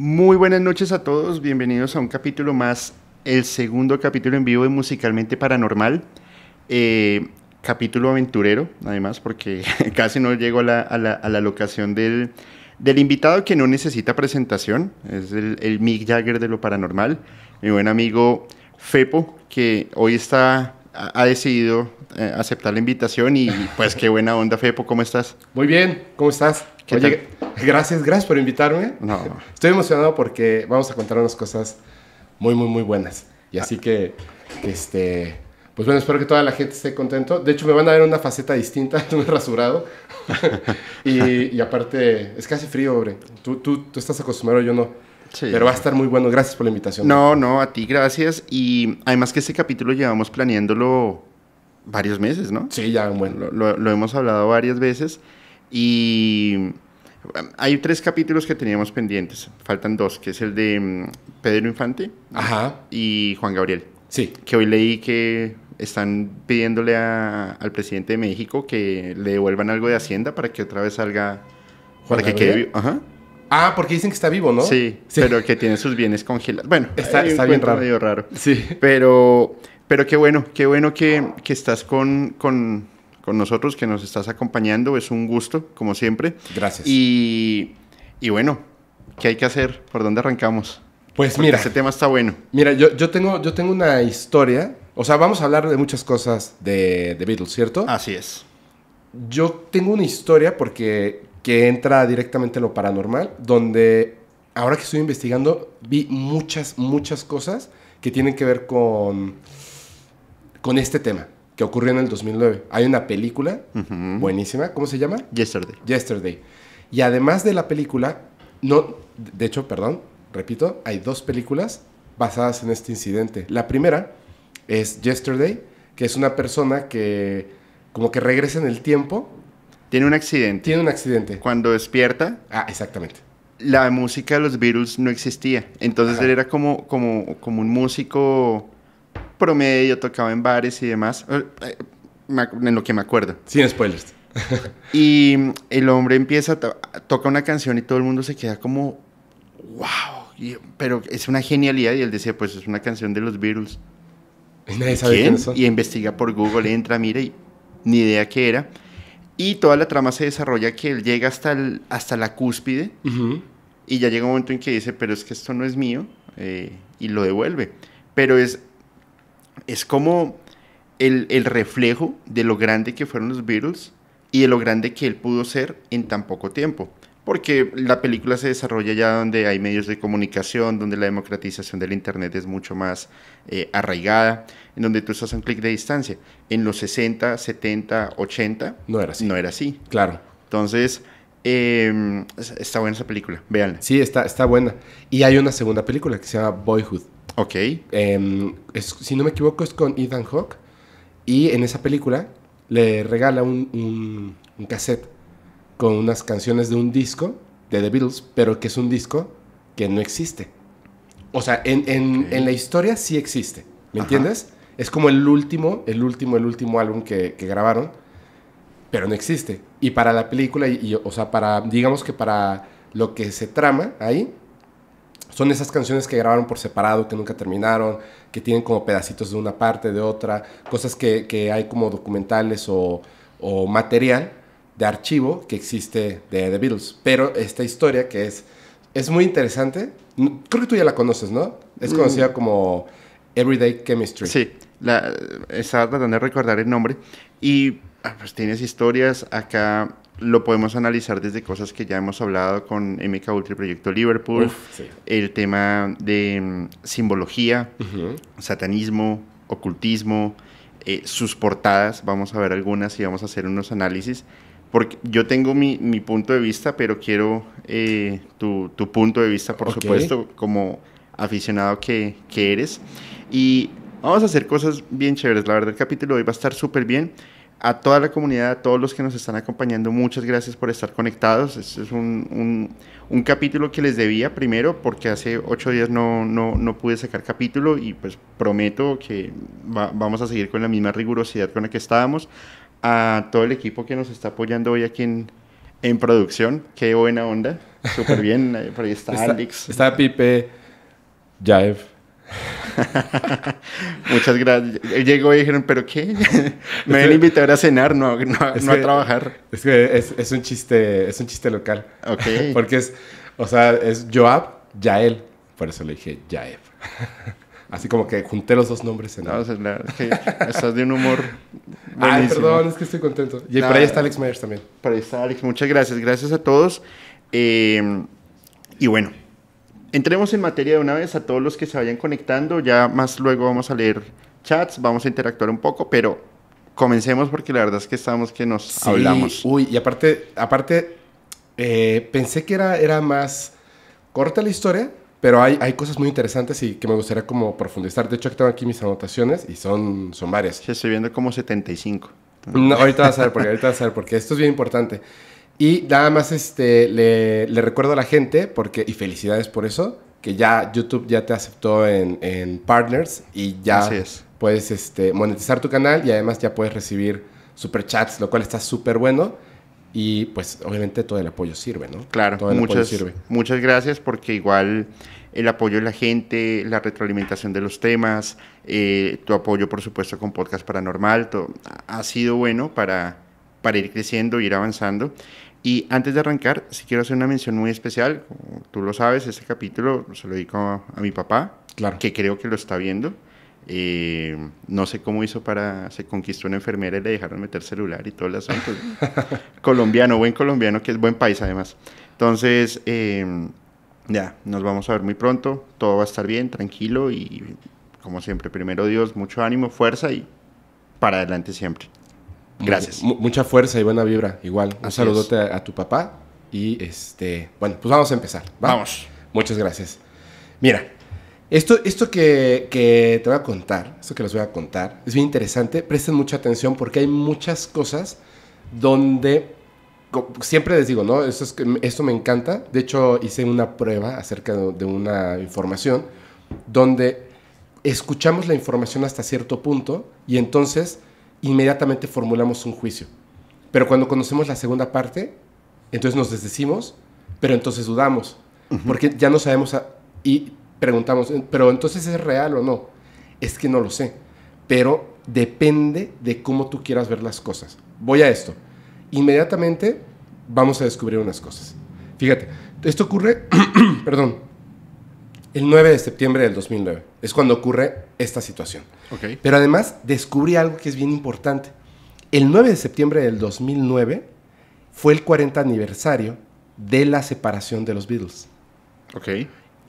Muy buenas noches a todos, bienvenidos a un capítulo más, el segundo capítulo en vivo de Musicalmente Paranormal, eh, capítulo aventurero, además, porque casi no llego a la, locación del, invitado que no necesita presentación, es el, Mick Jagger de lo paranormal, mi buen amigo Fepo, que hoy está ha decidido eh, aceptar la invitación y pues qué buena onda, Fepo, ¿cómo estás? Muy bien, ¿cómo estás? Gracias, gracias por invitarme. No. Estoy emocionado porque vamos a contar unas cosas muy, muy, muy buenas. Y así que, este, pues bueno, espero que toda la gente esté contento. De hecho, me van a ver una faceta distinta, no me rasurado. y, aparte, es casi frío, hombre. Tú, estás acostumbrado, yo no. Sí. Pero va a estar muy bueno. Gracias por la invitación. No, no, a ti gracias. Y además que este capítulo llevamos planeándolo varios meses, ¿no? Sí, ya, bueno. Lo, lo hemos hablado varias veces. Y hay tres capítulos que teníamos pendientes, faltan dos, que es el de mm, Pedro Infante Ajá. y Juan Gabriel. Sí. Que hoy leí que están pidiéndole al presidente de México que le devuelvan algo de Hacienda para que otra vez salga. Ah, porque dicen que está vivo, ¿no? Sí, pero que tiene sus bienes congelados. Bueno, está, bien raro. raro. Sí. Pero, pero qué bueno, qué bueno que, que estás con, con con nosotros, que nos estás acompañando. Es un gusto, como siempre. Gracias. Y, bueno, ¿qué hay que hacer? ¿Por dónde arrancamos? Pues mira. Este tema está bueno. Mira, yo, yo, tengo, yo tengo una historia. O sea, vamos a hablar de muchas cosas de, de Beatles, ¿cierto? Así es. Yo tengo una historia porque que entra directamente en lo paranormal, donde ahora que estoy investigando vi muchas, muchas cosas que tienen que ver con, con este tema que ocurrió en el 2009. Hay una película buenísima, ¿cómo se llama? Yesterday. Yesterday. Y además de la película, no, de hecho, perdón, repito, hay dos películas basadas en este incidente. La primera es Yesterday, que es una persona que como que regresa en el tiempo. Tiene un accidente. Tiene un accidente. Cuando despierta. Ah, exactamente. La música de los virus no existía. Entonces él era como, como, como un músico promedio, tocaba en bares y demás, eh, eh, en lo que me acuerdo. Sin spoilers. y mm, el hombre empieza, toca una canción y todo el mundo se queda como, wow, pero es una genialidad y él decía, pues es una canción de los Beatles. Y nadie ¿Quién? Y investiga por Google, entra, mira y ni idea qué era. Y toda la trama se desarrolla que él llega hasta, el, hasta la cúspide y ya llega un momento en que dice, pero es que esto no es mío eh, y lo devuelve. Pero es es como el, reflejo de lo grande que fueron los Beatles y de lo grande que él pudo ser en tan poco tiempo. Porque la película se desarrolla ya donde hay medios de comunicación, donde la democratización del Internet es mucho más eh, arraigada, en donde tú estás a un clic de distancia. En los 60, 70, 80... No era así. No era así. Claro. Entonces, em, está buena esa película, Veanla. Sí, está, está buena. Y hay una segunda película que se llama Boyhood, Ok. Em, si no me equivoco, es con Ethan Hawke. Y en esa película le regala un, cassette con unas canciones de un disco de The Beatles, pero que es un disco que no existe. O sea, en, la historia sí existe, ¿me entiendes? Es como el último, el último, el último álbum que, grabaron, pero no existe. Y para la película, y, o sea, para, digamos que para lo que se trama ahí, son esas canciones que grabaron por separado, que nunca terminaron, que tienen como pedacitos de una parte, de otra, cosas que, que hay como documentales o, o, material de archivo que existe de The Beatles. Pero esta historia que es, es muy interesante, creo que tú ya la conoces, ¿no? Es conocida mm. como Everyday Chemistry. Sí, la, estaba tratando de recordar el nombre y ah, pues tienes historias acá lo podemos analizar desde cosas que ya hemos hablado con MK Ultra Proyecto Liverpool, el tema de mm, simbología, satanismo, ocultismo, eh, sus portadas, vamos a ver algunas y vamos a hacer unos análisis, porque yo tengo mi, mi punto de vista, pero quiero eh, tu, tu, punto de vista, por supuesto, como aficionado que, que eres. Y vamos a hacer cosas bien chéveres, la verdad el capítulo hoy va a estar súper bien a toda la comunidad, a todos los que nos están acompañando, muchas gracias por estar conectados. Este es un, capítulo que les debía primero porque hace ocho días no, no, pude sacar capítulo y pues prometo que vamos a seguir con la misma rigurosidad con la que estábamos. A todo el equipo que nos está apoyando hoy aquí en, en producción, qué buena onda, súper bien, eh, ahí está, está Alex. Está Pipe, Jaev. Muchas gracias. Llegó y dijeron, ¿pero qué? Me han invitado invitar a cenar, no, a trabajar. Es que es, un chiste, es un chiste local. Porque es, o sea, es Joab, Yael. Por eso le dije Yaev. Así como que junté los dos nombres en no, es Estás de un humor. Ay, perdón, es que estoy contento. Y por ahí está Alex Myers también. Por ahí está Alex, muchas gracias. Gracias a todos. Eh, y bueno, entremos en materia de una vez a todos los que se vayan conectando. Ya más luego vamos a leer chats, vamos a interactuar un poco, pero comencemos porque la verdad es que estamos que nos hablamos. Uy, y aparte, aparte eh, pensé que era, era más corta la historia, pero hay, hay, cosas muy interesantes y que me gustaría como profundizar. De hecho, aquí tengo aquí mis anotaciones y son, son varias. Sí, estoy viendo como 75. ahorita vas a saber porque ahorita vas a ver porque esto es bien importante. Y nada más este, le, recuerdo a la gente, porque, y felicidades por eso, que ya YouTube ya te aceptó en, en Partners y ya puedes este, monetizar tu canal y además ya puedes recibir superchats, lo cual está súper bueno. Y pues obviamente todo el apoyo sirve, ¿no? Claro, todo el muchas, apoyo sirve. muchas gracias porque igual el apoyo de la gente, la retroalimentación de los temas, eh, tu apoyo por supuesto con Podcast Paranormal, todo, ha sido bueno para, para ir creciendo, ir avanzando. Y antes de arrancar, si quiero hacer una mención muy especial. tú lo sabes, este capítulo se lo dedico a, mi papá, claro. que creo que lo está viendo. Eh, no sé cómo hizo para. Se conquistó una enfermera y le dejaron meter celular y todo el asunto. colombiano, buen colombiano, que es buen país además. Entonces, eh, ya, nos vamos a ver muy pronto. Todo va a estar bien, tranquilo y, como siempre, primero Dios, mucho ánimo, fuerza y para adelante siempre. Gracias. mucha fuerza y buena vibra, igual. Un saludote a, tu papá y este, bueno, pues vamos a empezar. Vamos. Muchas gracias. Mira, esto, esto que, te voy a contar, esto que les voy a contar, es bien interesante. Presten mucha atención porque hay muchas cosas donde, siempre les digo, ¿no? Esto, es, esto me encanta. De hecho, hice una prueba acerca de una información donde escuchamos la información hasta cierto punto y entonces inmediatamente formulamos un juicio. Pero cuando conocemos la segunda parte, entonces nos desdecimos, pero entonces dudamos, porque ya no sabemos y preguntamos, pero entonces es real o no. Es que no lo sé, pero depende de cómo tú quieras ver las cosas. Voy a esto. Inmediatamente vamos a descubrir unas cosas. Fíjate, esto ocurre, perdón, el 9 de septiembre del 2009. Es cuando ocurre esta situación. Pero además descubrí algo que es bien importante. El 9 de septiembre del 2009 fue el 40 aniversario de la separación de los Beatles.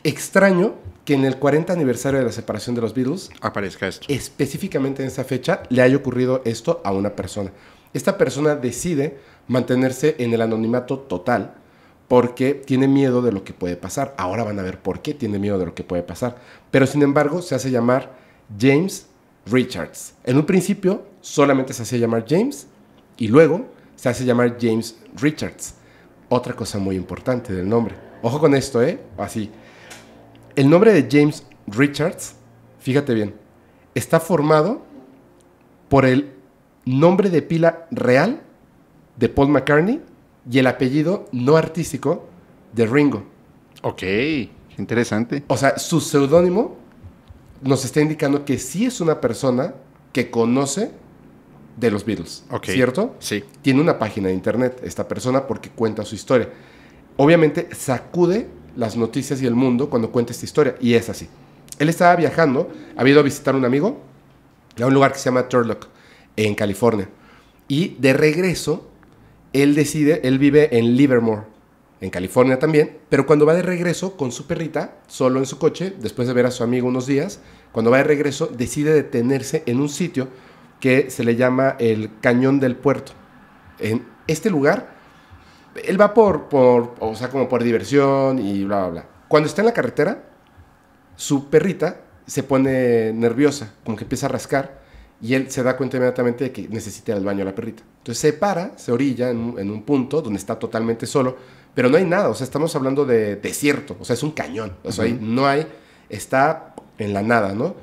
Extraño que en el 40 aniversario de la separación de los Beatles aparezca esto. Específicamente en esa fecha le haya ocurrido esto a una persona. Esta persona decide mantenerse en el anonimato total porque tiene miedo de lo que puede pasar. Ahora van a ver por qué tiene miedo de lo que puede pasar. Pero sin embargo, se hace llamar James Richards. En un principio solamente se hacía llamar James y luego se hace llamar James Richards. Otra cosa muy importante del nombre. Ojo con esto, ¿eh? Así. El nombre de James Richards, fíjate bien, está formado por el nombre de pila real de Paul McCartney y el apellido no artístico de Ringo. Ok, interesante. O sea, su seudónimo nos está indicando que sí es una persona que conoce de los Beatles. Ok. ¿Cierto? Sí. Tiene una página de internet esta persona porque cuenta su historia. Obviamente sacude las noticias y el mundo cuando cuenta esta historia. Y es así. Él estaba viajando, había ido a visitar a un amigo a un lugar que se llama Turlock, en California. Y de regreso él decide, él vive en Livermore, en California también, pero cuando va de regreso con su perrita, solo en su coche, después de ver a su amigo unos días, cuando va de regreso decide detenerse en un sitio que se le llama el Cañón del Puerto. En este lugar, él va por, o sea, como por diversión y bla, bla, bla. Cuando está en la carretera, su perrita se pone nerviosa, como que empieza a rascar, y él se da cuenta inmediatamente de que necesita el baño a la perrita. Entonces se para, se orilla en, un punto donde está totalmente solo, pero no hay nada, o sea, estamos hablando de desierto, o sea, es un cañón, o ahí no hay, está en la nada, ¿no?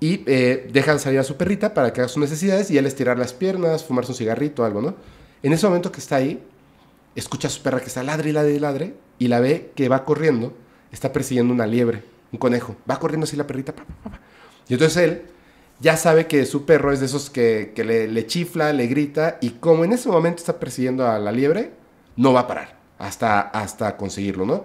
Y eh, dejan salir a su perrita para que haga sus necesidades y él estirar las piernas, fumarse un cigarrito, algo, ¿no? En ese momento que está ahí, escucha a su perra que está ladre y ladre y ladre y la ve que va corriendo, está persiguiendo una liebre, un conejo, va corriendo así la perrita, y entonces él ya sabe que su perro es de esos que, le, chifla, le grita, y como en ese momento está persiguiendo a la liebre, no va a parar hasta, hasta conseguirlo, ¿no?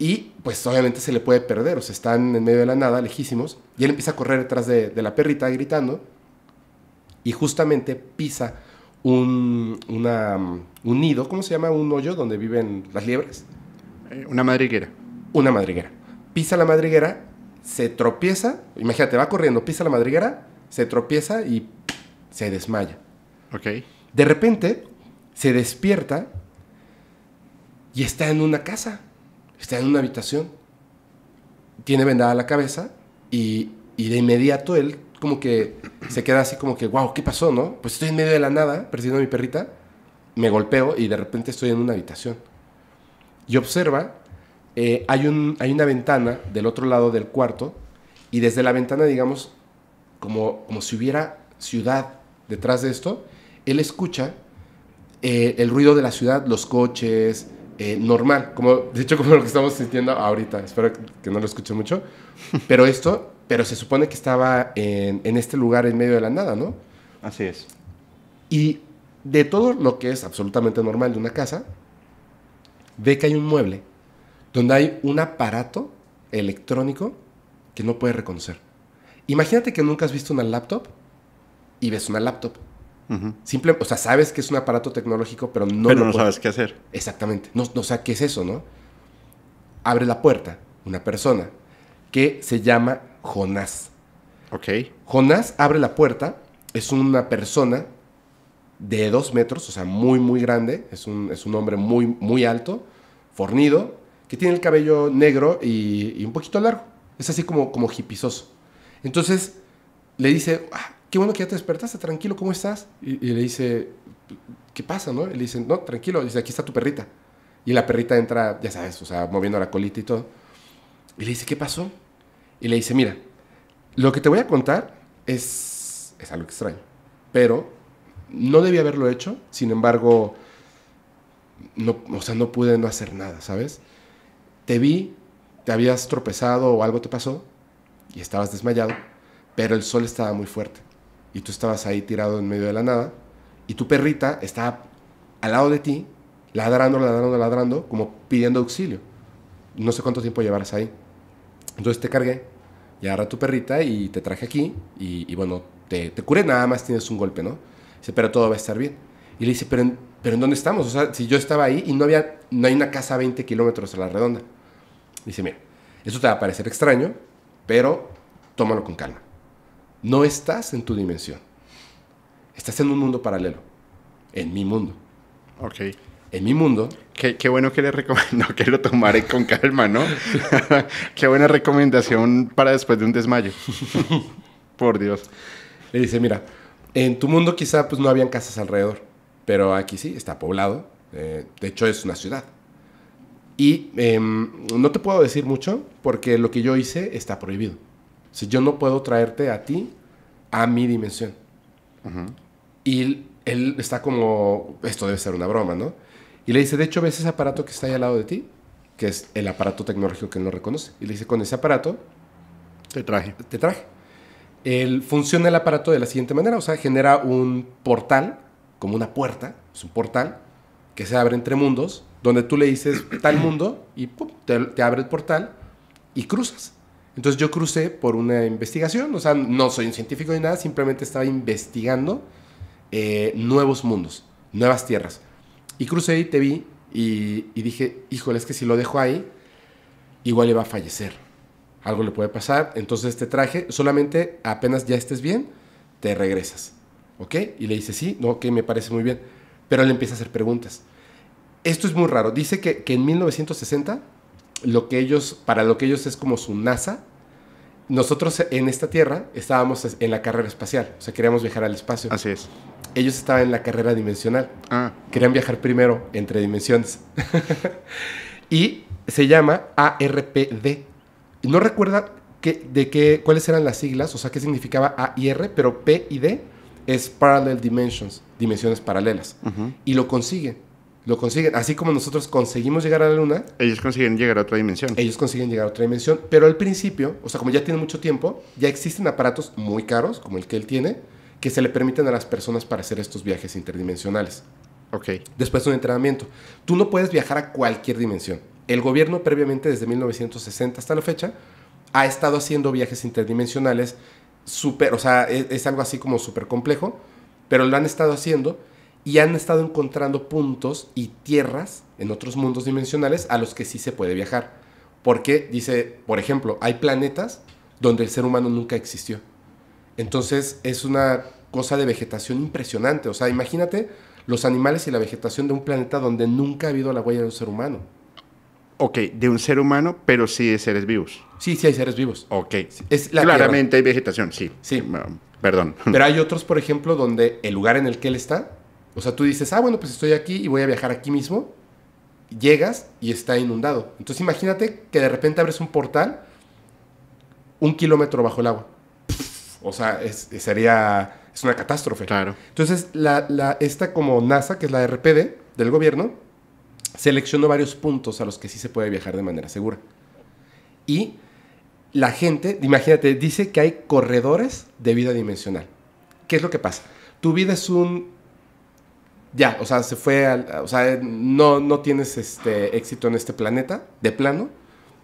Y pues obviamente se le puede perder, o sea, están en medio de la nada, lejísimos, y él empieza a correr detrás de, la perrita gritando, y justamente pisa un, un nido, ¿cómo se llama? Un hoyo donde viven las liebres. Eh, una madriguera. Una madriguera. Pisa la madriguera se tropieza, imagínate, va corriendo, pisa la madriguera, se tropieza y se desmaya. Ok. De repente, se despierta y está en una casa, está en una habitación. Tiene vendada la cabeza y, de inmediato él como que se queda así como que, wow, ¿qué pasó, no? Pues estoy en medio de la nada, persiguiendo a mi perrita, me golpeo y de repente estoy en una habitación. Y observa eh, hay, una ventana del otro lado del cuarto y desde la ventana, digamos, como, si hubiera ciudad detrás de esto, él escucha eh, el ruido de la ciudad, los coches, eh, normal, como, de como lo que estamos sintiendo ahorita, espero que no lo escuche mucho, pero esto, pero se supone que estaba en, en este lugar en medio de la nada, ¿no? Así es. Y de todo lo que es absolutamente normal de una casa, ve que hay un mueble donde hay un aparato electrónico que no puede reconocer. Imagínate que nunca has visto una laptop y ves una laptop. Simple, o sea, sabes que es un aparato tecnológico, pero no. sabes qué hacer. Exactamente. No, no, o sea, ¿qué es eso, no? Abre la puerta una persona que se llama Jonás. Ok. Jonás abre la puerta, es una persona de dos metros, o sea, muy, muy grande, es un, es un hombre muy, muy alto, fornido, que tiene el cabello negro y, un poquito largo. Es así como, como Entonces le dice, ah, qué bueno que ya te despertaste, tranquilo, ¿cómo estás? Y, le dice, ¿qué pasa? No? le dice, no, tranquilo, dice, aquí está tu perrita. Y la perrita entra, ya sabes, o sea, moviendo la colita y todo. Y le dice, ¿qué pasó? Y le dice, mira, lo que te voy a contar es, algo extraño, pero no debía haberlo hecho, sin embargo, no, o sea, no pude no hacer nada, ¿sabes? te vi, te habías tropezado o algo te pasó y estabas desmayado, pero el sol estaba muy fuerte y tú estabas ahí tirado en medio de la nada y tu perrita estaba al lado de ti, ladrando, ladrando, ladrando, como pidiendo auxilio. No sé cuánto tiempo llevarás ahí. Entonces te cargué y agarré tu perrita y te traje aquí y, bueno, te, curé, nada más tienes un golpe, ¿no? Dice, pero todo va a estar bien. Y le dice, pero pero ¿en dónde estamos? O sea, si yo estaba ahí y no había, no hay una casa a 20 kilómetros a la redonda. Dice, mira, eso te va a parecer extraño, pero tómalo con calma. No estás en tu dimensión. Estás en un mundo paralelo. En mi mundo. Ok. En mi mundo. Qué, bueno que le recomiendo que lo tomaré con calma, ¿no? qué buena recomendación para después de un desmayo. Por Dios. Le dice, mira, en tu mundo quizá pues no habían casas alrededor, pero aquí sí, está poblado. Eh, de hecho, es una ciudad. Y em, no te puedo decir mucho porque lo que yo hice está prohibido. O sea, yo no puedo traerte a ti a mi dimensión. Y él está como, esto debe ser una broma, ¿no? Y le dice, de hecho, ¿ves ese aparato que está ahí al lado de ti? Que es el aparato tecnológico que él no reconoce. Y le dice, con ese aparato... Te traje. Te traje. El, funciona el aparato de la siguiente manera, o sea, genera un portal, como una puerta, es un portal, que se abre entre mundos donde tú le dices tal mundo y te, abre el portal y cruzas. Entonces yo crucé por una investigación, o sea, no soy un científico ni nada, simplemente estaba investigando eh, nuevos mundos, nuevas tierras. Y crucé y te vi y, dije, híjole, es que si lo dejo ahí, igual iba va a fallecer. Algo le puede pasar, entonces te traje, solamente apenas ya estés bien, te regresas. ¿Ok? Y le dice, sí, no, que me parece muy bien. Pero le empieza a hacer preguntas esto es muy raro. Dice que, en 1960, lo que ellos, para lo que ellos es como su NASA, nosotros en esta Tierra estábamos en la carrera espacial, o sea, queríamos viajar al espacio. Así es. Ellos estaban en la carrera dimensional. Ah. Querían viajar primero entre dimensiones. y se llama ARPD. No recuerda de qué, cuáles eran las siglas, o sea, qué significaba A y R, pero P y D es Parallel Dimensions, dimensiones paralelas. Y lo consigue lo consiguen. Así como nosotros conseguimos llegar a la luna. Ellos consiguen llegar a otra dimensión. Ellos consiguen llegar a otra dimensión, pero al principio, o sea, como ya tiene mucho tiempo, ya existen aparatos muy caros, como el que él tiene, que se le permiten a las personas para hacer estos viajes interdimensionales. Ok. Después de un entrenamiento. Tú no puedes viajar a cualquier dimensión. El gobierno previamente, desde 1960 hasta la fecha, ha estado haciendo viajes interdimensionales, super, o sea, es, es algo así como súper complejo, pero lo han estado haciendo y han estado encontrando puntos y tierras en otros mundos dimensionales a los que sí se puede viajar. Porque dice, por ejemplo, hay planetas donde el ser humano nunca existió. Entonces es una cosa de vegetación impresionante. O sea, imagínate los animales y la vegetación de un planeta donde nunca ha habido la huella de un ser humano. Ok, de un ser humano, pero sí de seres vivos. Sí, sí hay seres vivos. Ok. Claramente hay vegetación, sí. Sí. Perdón. Pero hay otros, por ejemplo, donde el lugar en el que él está o sea, tú dices, ah, bueno, pues estoy aquí y voy a viajar aquí mismo. Llegas y está inundado. Entonces imagínate que de repente abres un portal un kilómetro bajo el agua. O sea, sería. Es una catástrofe. Claro. Entonces, esta como NASA, que es la RPD del gobierno, seleccionó varios puntos a los que sí se puede viajar de manera segura. Y la gente, imagínate, dice que hay corredores de vida dimensional. ¿Qué es lo que pasa? Tu vida es un ya, o sea, se fue, al, o sea, no, no tienes este éxito en este planeta, de plano,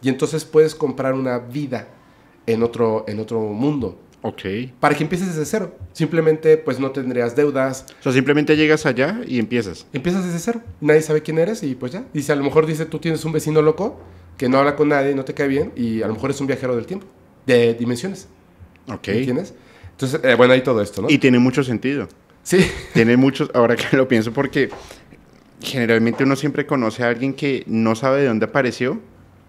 y entonces puedes comprar una vida en otro, en otro mundo. Ok. Para que empieces desde cero. Simplemente, pues no tendrías deudas. O sea, simplemente llegas allá y empiezas. Empiezas desde cero. Nadie sabe quién eres y pues ya. Dice, si a lo mejor dice, tú tienes un vecino loco que no habla con nadie, no te cae bien y a lo mejor es un viajero del tiempo, de dimensiones. Ok. ¿Entiendes? Entonces, eh, bueno, hay todo esto, ¿no? Y tiene mucho sentido. Sí. Tiene muchos, ahora que lo pienso, porque generalmente uno siempre conoce a alguien que no sabe de dónde apareció,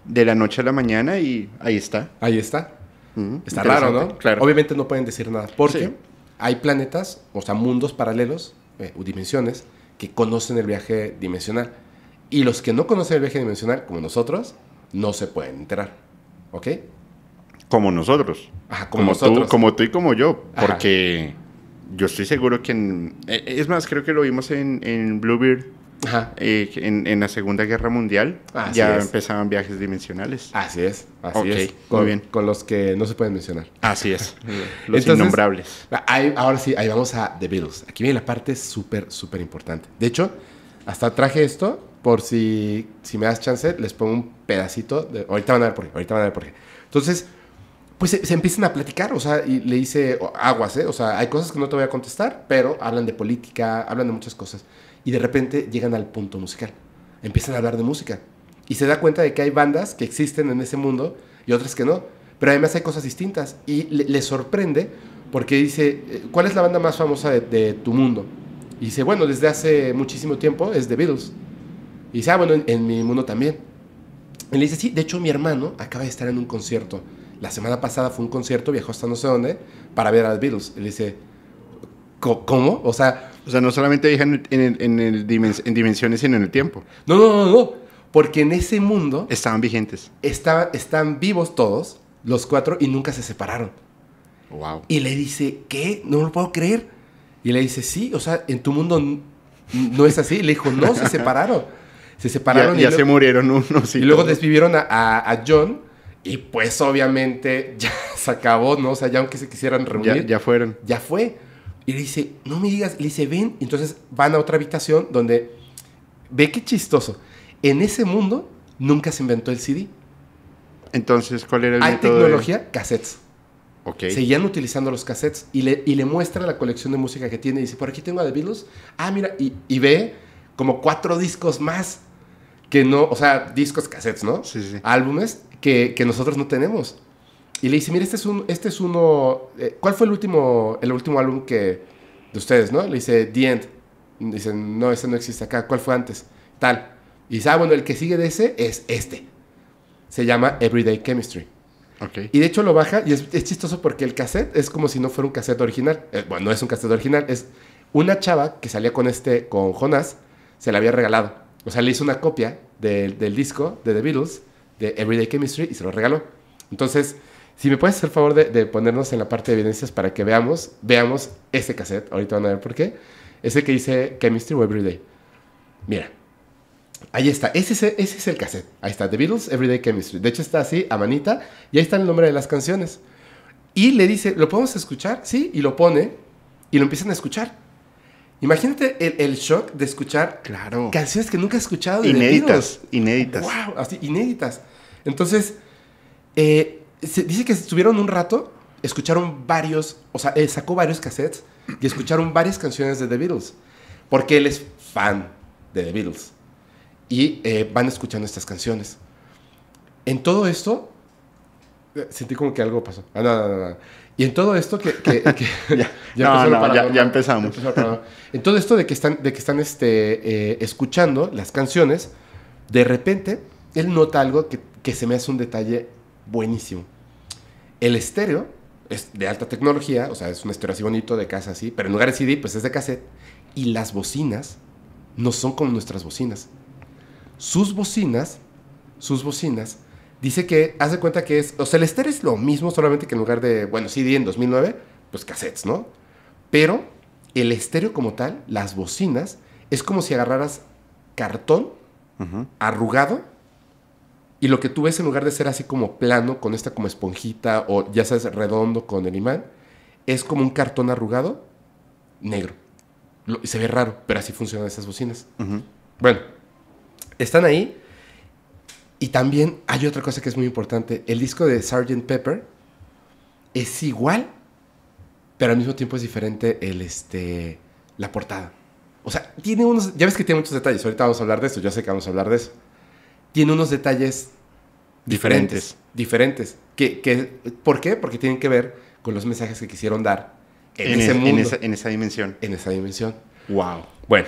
de la noche a la mañana y ahí está. Ahí está. está raro, ¿no? Claro. Obviamente no pueden decir nada, porque hay planetas, o sea, mundos paralelos, o eh, dimensiones, que conocen el viaje dimensional. Y los que no conocen el viaje dimensional, como nosotros, no se pueden enterar. ¿Ok? Como nosotros. Ajá, como, nosotros. Tú, como tú y como yo. Porque yo estoy seguro que en, eh, es más, creo que lo vimos en, en Bluebeard. Ajá. Eh, en, en, la Segunda Guerra Mundial ya empezaban viajes dimensionales. Así es, así es. Con, muy bien. con los que no se pueden mencionar. Así es, los innombrables. ahora sí, ahí vamos a The Beatles. Aquí viene la parte súper, súper importante. De hecho, hasta traje esto por si, si me das chance, les pongo un pedacito. De, ahorita van a ver por qué, ahorita van a ver por qué. Entonces, pues se, empiezan a platicar, o sea, y le dice, aguas, ¿eh? O sea, hay cosas que no te voy a contestar, pero hablan de política, hablan de muchas cosas. Y de repente llegan al punto musical, empiezan a hablar de música. Y se da cuenta de que hay bandas que existen en ese mundo y otras que no, pero además hay cosas distintas. Y le, sorprende porque dice, eh, ¿cuál es la banda más famosa de, tu mundo? Y dice, bueno, desde hace muchísimo tiempo es The Beatles. Y dice, ah, bueno, en, en mi mundo también. Y le dice, sí, de hecho mi hermano acaba de estar en un concierto la semana pasada fue un concierto, viajó hasta no sé dónde, para ver a los Beatles. le dice, ¿cómo? O sea... O sea, no solamente viajan en, en dimensiones, sino en el tiempo. No, no, no, no. Porque en ese mundo... Estaban vigentes. Estaba, están vivos todos, los cuatro, y nunca se separaron. Wow. Y le dice, ¿qué? No lo puedo creer. Y le dice, sí, o sea, en tu mundo no es así. le dijo, no, se separaron. Se separaron. y ya se murieron unos. Y, y luego desvivieron a, John y pues obviamente ya se acabó, ¿no? O sea, ya aunque se quisieran reunir. Ya, fueron. Ya fue. Y le dice, no me digas, le dice, ven. entonces van a otra habitación donde, ve qué chistoso. En ese mundo nunca se inventó el CD. Entonces, ¿cuál era el Hay tecnología, cassettes. Ok. Seguían utilizando los cassettes y le, y le muestra la colección de música que tiene. Y dice, por aquí tengo a The Beatles. Ah, mira, y ve como cuatro discos más que no, o sea, discos, cassettes, ¿no? Sí, sí. Álbumes que, nosotros no tenemos. Y le dice, mira, este es, un, este es uno, eh, ¿cuál fue el último, el último álbum que, de ustedes, no? Le dice, The End. Dice, no, ese no existe acá, ¿cuál fue antes? Tal. Y dice, ah, bueno, el que sigue de ese es este. Se llama Everyday Chemistry. Y de hecho lo baja y es, chistoso porque el cassette es como si no fuera un cassette original. Eh, bueno, no es un cassette original, es una chava que salía con este, con Jonas, se la había regalado. O sea, le hizo una copia del, del disco de The Beatles, de Everyday Chemistry, y se lo regaló. Entonces, si me puedes hacer el favor de, ponernos en la parte de evidencias para que veamos, veamos ese cassette, ahorita van a ver por qué, ese que dice Chemistry o Everyday. Mira, ahí está, ese, ese, ese es el cassette, ahí está, The Beatles Everyday Chemistry. De hecho está así, a manita, y ahí está el nombre de las canciones. Y le dice, ¿lo podemos escuchar? Sí, y lo pone, y lo empiezan a escuchar. Imagínate el, shock de escuchar claro. canciones que nunca he escuchado. De inéditas. inéditas. Wow, así, inéditas. Entonces, eh, se dice que estuvieron un rato, escucharon varios, o sea, sacó varios cassettes y escucharon varias canciones de The Beatles. Porque él es fan de The Beatles. Y eh, van escuchando estas canciones. En todo esto, sentí como que algo pasó. Ah, no, no, no, Y en todo esto que... ya, empezamos. en todo esto de que están, de que están este, eh, escuchando las canciones, de repente él nota algo que, que, se me hace un detalle buenísimo. El estéreo es de alta tecnología, o sea, es un estéreo así bonito, de casa así, pero en lugar de CD, pues es de cassette. Y las bocinas no son como nuestras bocinas. Sus bocinas, sus bocinas dice que hace cuenta que es, o sea, el estéreo es lo mismo, solamente que en lugar de, bueno, CD en 2009, pues cassettes, ¿no? Pero el estéreo como tal, las bocinas, es como si agarraras cartón arrugado y lo que tú ves en lugar de ser así como plano, con esta como esponjita o ya sabes, redondo con el imán, es como un cartón arrugado negro. Y se ve raro, pero así funcionan esas bocinas. Bueno, están ahí y también hay otra cosa que es muy importante. El disco de Sgt. Pepper es igual, pero al mismo tiempo es diferente el, este, la portada. O sea, tiene unos... Ya ves que tiene muchos detalles. Ahorita vamos a hablar de eso. Yo sé que vamos a hablar de eso. Tiene unos detalles diferentes. Diferentes. Que, ¿Por qué? Porque tienen que ver con los mensajes que quisieron dar en, ese mundo. esa, en esa dimensión. En esa dimensión. Wow. Bueno,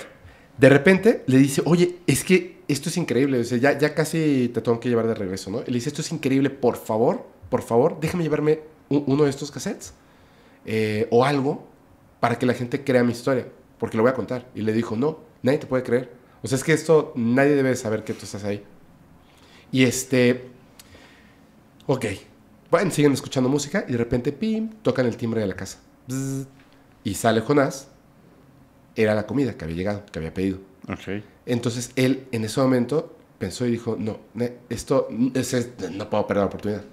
de repente le dice, oye, es que esto es increíble, o sea, ya, ya casi te tengo que llevar de regreso, ¿no? Le dice, esto es increíble, por favor, por favor, déjame llevarme uno de estos cassettes eh, o algo para que la gente crea mi historia, porque lo voy a contar. Y le dijo, no, nadie te puede creer. O sea, es que esto, nadie debe saber que tú estás ahí. Y este, ok, bueno, siguen escuchando música y de repente, pim, tocan el timbre de la casa. y sale Jonás, era la comida que había llegado, que había pedido. Okay. Entonces él en ese momento pensó y dijo, no, esto no puedo perder la oportunidad.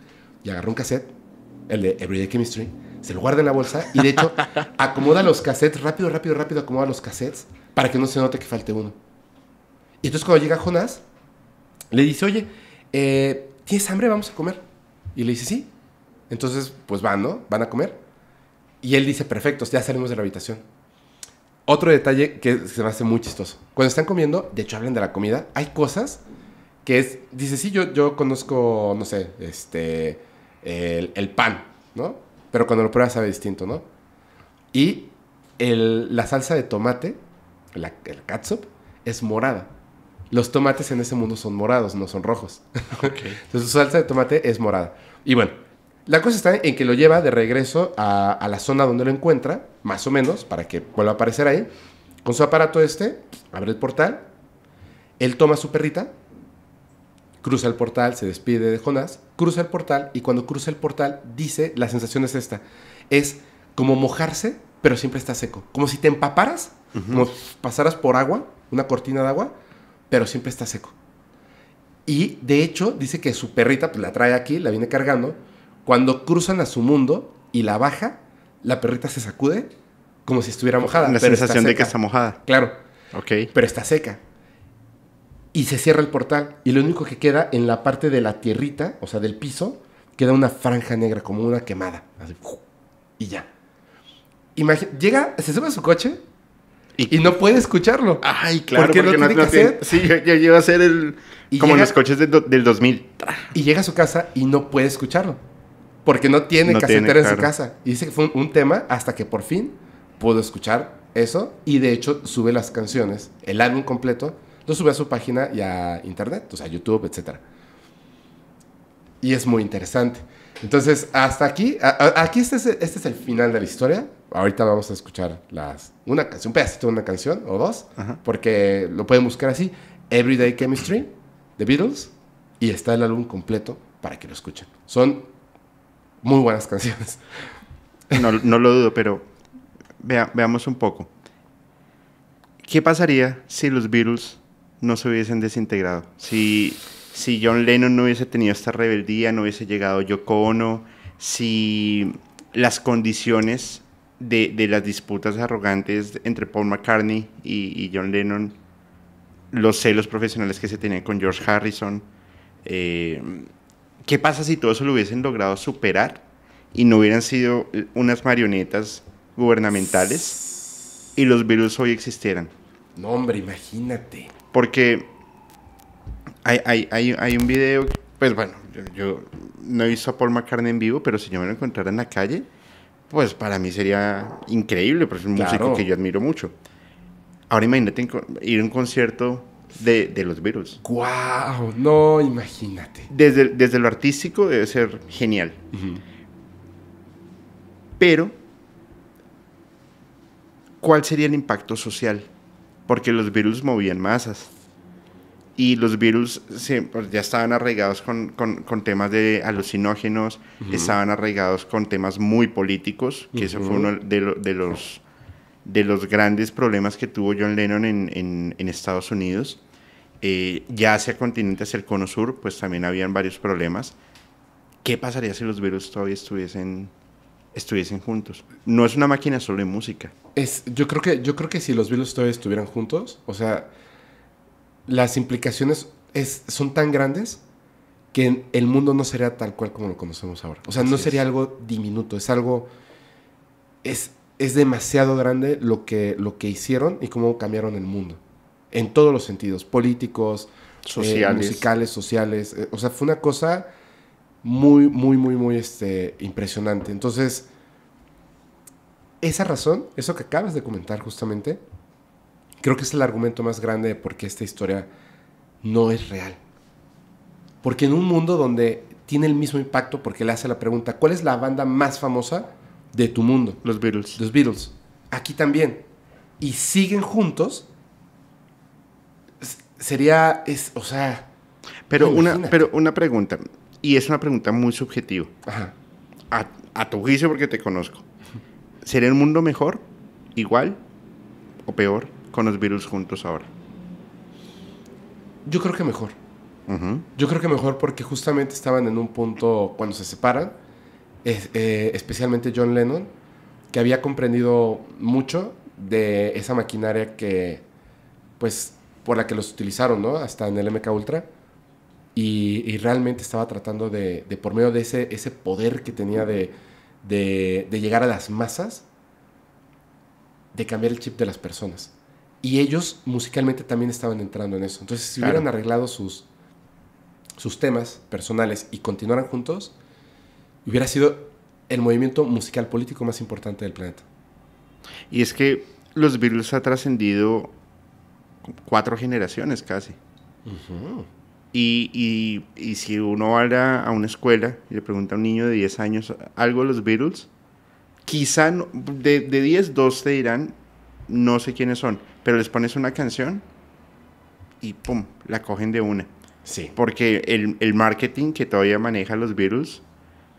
Y agarró un cassette, el de Everyday Chemistry, se lo guarda en la bolsa y de hecho acomoda los cassettes, rápido, rápido, rápido acomoda los cassettes para que no se note que falte uno. Y entonces cuando llega Jonás, le dice, oye, eh, ¿tienes hambre? Vamos a comer. Y le dice, sí. Entonces, pues van, ¿no? Van a comer. Y él dice, perfecto, ya salimos de la habitación. Otro detalle que se me hace muy chistoso. Cuando están comiendo, de hecho hablan de la comida, hay cosas que es, dice, sí, yo, yo conozco, no sé, este, el, pan, ¿no? Pero cuando lo pruebas sabe distinto, ¿no? Y la salsa de tomate, la, el catsup, es morada. Los tomates en ese mundo son morados, no son rojos. Okay. Entonces su salsa de tomate es morada. Y bueno, la cosa está en que lo lleva de regreso a, la zona donde lo encuentra, más o menos, para que vuelva a aparecer ahí. Con su aparato este, abre el portal, él toma a su perrita, cruza el portal, se despide de Jonás, cruza el portal y cuando cruza el portal dice, la sensación es esta, es como mojarse, pero siempre está seco, como si te empaparas, como pasaras por agua, una cortina de agua, pero siempre está seco. Y de hecho dice que su perrita pues, la trae aquí, la viene cargando, cuando cruzan a su mundo y la baja, la perrita se sacude como si estuviera mojada. La sensación de que está mojada. Claro. Ok. Pero está seca. Y se cierra el portal. Y lo único que queda en la parte de la tierrita, o sea, del piso, queda una franja negra, como una quemada. y ya. llega, se sube a su coche y, no puede escucharlo. Ay, claro, porque, no, tiene que Sí, yo, llevo a ser el. como los coches del 2000. Y llega a su casa y no puede escucharlo. Porque no tiene que casetera en su casa. Y dice que fue un, tema hasta que por fin pudo escuchar eso. Y de hecho sube las canciones, el álbum completo, lo sube a su página y a internet, o sea, YouTube, etc. Y es muy interesante. Entonces, hasta aquí, aquí este es, este es el final de la historia. Ahorita vamos a escuchar las, una canción, un pedacito de una canción o dos, porque lo pueden buscar así. Everyday Chemistry, The Beatles, y está el álbum completo para que lo escuchen. Son muy buenas canciones. No, lo dudo, pero veamos un poco. ¿Qué pasaría si los Beatles no se hubiesen desintegrado? Si, John Lennon no hubiese tenido esta rebeldía, no hubiese llegado Yoko Ono, si las condiciones de, las disputas arrogantes entre Paul McCartney y, John Lennon, los celos profesionales que se tenían con George Harrison, eh, ¿Qué pasa si todo eso lo hubiesen logrado superar y no hubieran sido unas marionetas gubernamentales y los virus hoy existieran? No, hombre, imagínate. Porque hay, hay, un video, pues bueno, yo, no he visto a Paul McCartney en vivo, pero si yo me lo encontrara en la calle, pues para mí sería increíble, porque es un músico que yo admiro mucho. Ahora imagínate ir a un concierto de, los virus ¡Guau! no, imagínate. Desde, desde lo artístico debe ser genial. Pero, ¿cuál sería el impacto social? Porque los virus movían masas. Y los virus pues, ya estaban arraigados con, temas de alucinógenos, estaban arraigados con temas muy políticos, que eso fue uno de los de los grandes problemas que tuvo John Lennon en, Estados Unidos. Eh, ya hacia continente, hacia el cono sur, pues también habían varios problemas. ¿Qué pasaría si los virus todavía estuviesen, estuviesen juntos? No es una máquina solo de música. Es, yo, creo que, yo creo que si los virus todavía estuvieran juntos, o sea, las implicaciones es, son tan grandes que el mundo no sería tal cual como lo conocemos ahora. O sea, no sería algo diminuto, es algo... Es, es demasiado grande lo que, lo que hicieron y cómo cambiaron el mundo. En todos los sentidos, políticos, eh, sociales. musicales, sociales. Eh, o sea, fue una cosa muy, muy, muy, muy este, impresionante. Entonces, esa razón, eso que acabas de comentar justamente, creo que es el argumento más grande de por qué esta historia no es real. Porque en un mundo donde tiene el mismo impacto, porque le hace la pregunta, ¿cuál es la banda más famosa? de tu mundo. Los Beatles. Los Beatles. Aquí también. Y siguen juntos. Sería, es, o sea... Pero una, pero una pregunta, y es una pregunta muy subjetiva. Ajá. A, tu juicio porque te conozco. ¿Sería el mundo mejor, igual o peor con los Beatles juntos ahora? Yo creo que mejor. Yo creo que mejor porque justamente estaban en un punto cuando se separan eh, especialmente John Lennon, que había comprendido mucho de esa maquinaria que, pues, por la que los utilizaron, ¿no? Hasta en el MK Ultra. Y, realmente estaba tratando de, por medio de ese, ese poder que tenía de, de, llegar a las masas, de cambiar el chip de las personas. Y ellos musicalmente también estaban entrando en eso. Entonces, si hubieran arreglado sus, sus temas personales y continuaran juntos, hubiera sido el movimiento musical político más importante del planeta. Y es que los Beatles ha trascendido cuatro generaciones casi. y, y, y, si uno va a, una escuela y le pregunta a un niño de 10 años algo de los Beatles, quizá de, de 10, 2 te dirán, no sé quiénes son, pero les pones una canción y pum, la cogen de una. Sí. Porque el, el marketing que todavía maneja los Beatles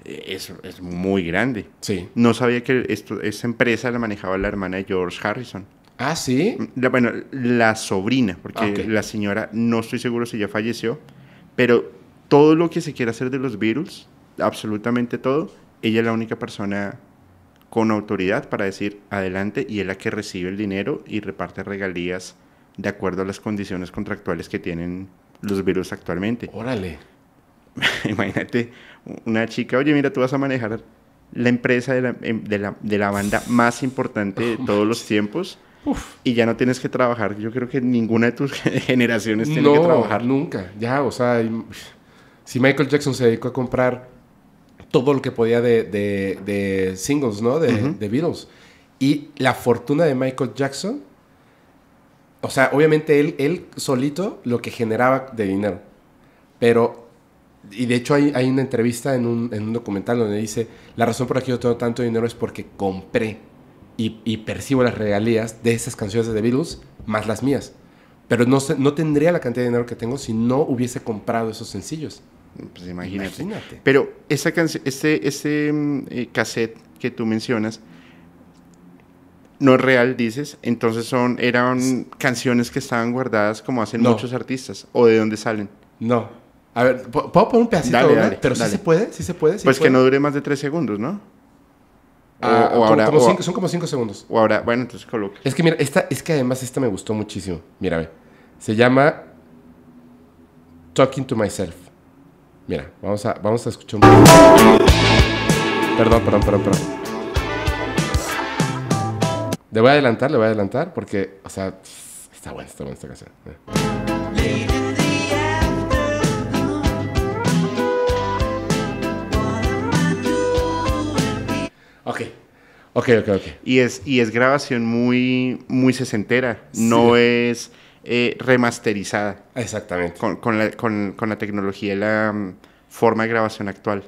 es, es muy grande. Sí. No sabía que esto, esa empresa la manejaba la hermana de George Harrison. Ah, sí. bueno, la sobrina, porque ah, la señora, no estoy seguro si ya falleció, pero todo lo que se quiera hacer de los virus absolutamente todo, ella es la única persona con autoridad para decir adelante y es la que recibe el dinero y reparte regalías de acuerdo a las condiciones contractuales que tienen los virus actualmente. Órale. Imagínate una chica, oye, mira, tú vas a manejar la empresa de la, em, banda más importante de todos los tiempos. Y ya no tienes que trabajar. Yo creo que ninguna de tus generaciones tiene que trabajar. Nunca, ya, o sea, si Michael Jackson se dedicó a comprar todo lo que podía de, singles, ¿no? De, Beatles. Y la fortuna de Michael Jackson, o sea, obviamente él, él solito lo que generaba de dinero. Pero y de hecho hay, hay una entrevista en un, en un, documental donde dice, la razón por la que yo tengo tanto dinero es porque compré y, y percibo las regalías de esas canciones de The Beatles más las mías. Pero no, no tendría la cantidad de dinero que tengo si no hubiese comprado esos sencillos. Pues imagínate. Pero esa ese, ese mm, eh, cassette que tú mencionas no es real, dices. Entonces son, eran canciones que estaban guardadas como hacen muchos artistas. ¿O de dónde salen? No, a ver, ¿puedo poner un pedacito? Pero sí se puede, sí se puede. pues que no dure más de tres segundos, ¿no? Ah, o, ahora, son como cinco segundos. O ahora, bueno, entonces coloque. Es que mira, esta, es que además esta me gustó muchísimo. Mírame. Se llama Talking to Myself. Mira, vamos a, vamos a escuchar un poco. Perdón, perdón, perdón, perdón. Le voy a adelantar, le voy a adelantar porque, o sea, está buena, está buena esta canción. Eh. Ok. Ok, ok, ok. Y es, y es grabación muy, muy sesentera. No es eh, remasterizada. Exactamente. Con, la, tecnología y la mm, forma de grabación actual.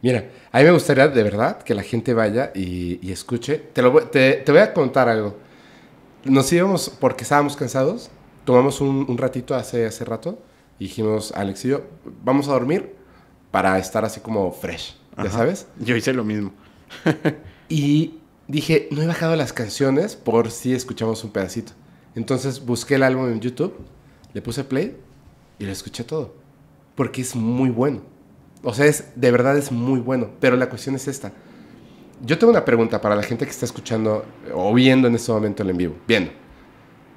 Mira, a mí me gustaría de verdad que la gente vaya y, escuche. Te, te, voy a contar algo. Nos íbamos porque estábamos cansados. Tomamos un, ratito hace, hace rato. Y dijimos, Alex y vamos a dormir para estar así como fresh. ¿Ya sabes? Yo hice lo mismo. y dije, no he bajado las canciones por si escuchamos un pedacito. Entonces busqué el álbum en YouTube, le puse play y lo escuché todo. Porque es muy bueno. O sea, es, de verdad es muy bueno. Pero la cuestión es esta. Yo tengo una pregunta para la gente que está escuchando o viendo en este momento el en vivo. Bien.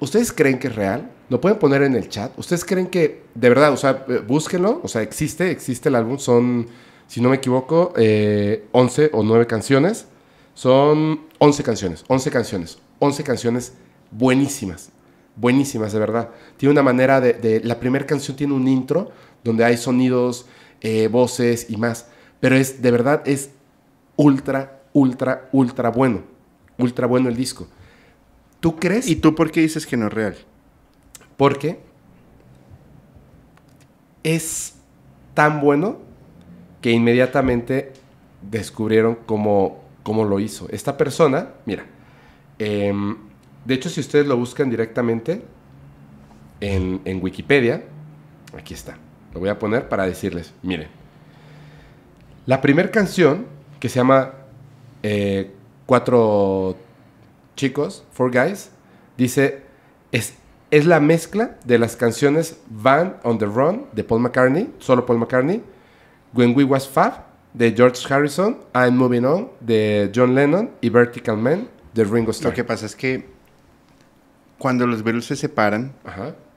¿Ustedes creen que es real? ¿Lo pueden poner en el chat? ¿Ustedes creen que, de verdad, o sea, eh, búsquenlo? O sea, existe, existe el álbum. Son si no me equivoco, 11 eh, o 9 canciones. Son 11 canciones, 11 canciones, 11 canciones buenísimas, buenísimas de verdad. Tiene una manera de... la primera canción tiene un intro donde hay sonidos, eh, voces y más. Pero es, de verdad, es ultra, ultra, ultra bueno. Ultra bueno el disco. ¿Tú crees? ¿Y tú por qué dices que no es real? Porque es tan bueno que inmediatamente descubrieron cómo, lo hizo. Esta persona, mira, em, de hecho si ustedes lo buscan directamente en, Wikipedia, aquí está, lo voy a poner para decirles, miren, la primera canción que se llama eh, Cuatro Chicos, Four Guys, dice, es, es la mezcla de las canciones Van on the Run de Paul McCartney, solo Paul McCartney, When We Was Fab de George Harrison, I'm Moving On de John Lennon y Vertical Man de Ringo Starr. Lo que pasa es que cuando los Beatles se separan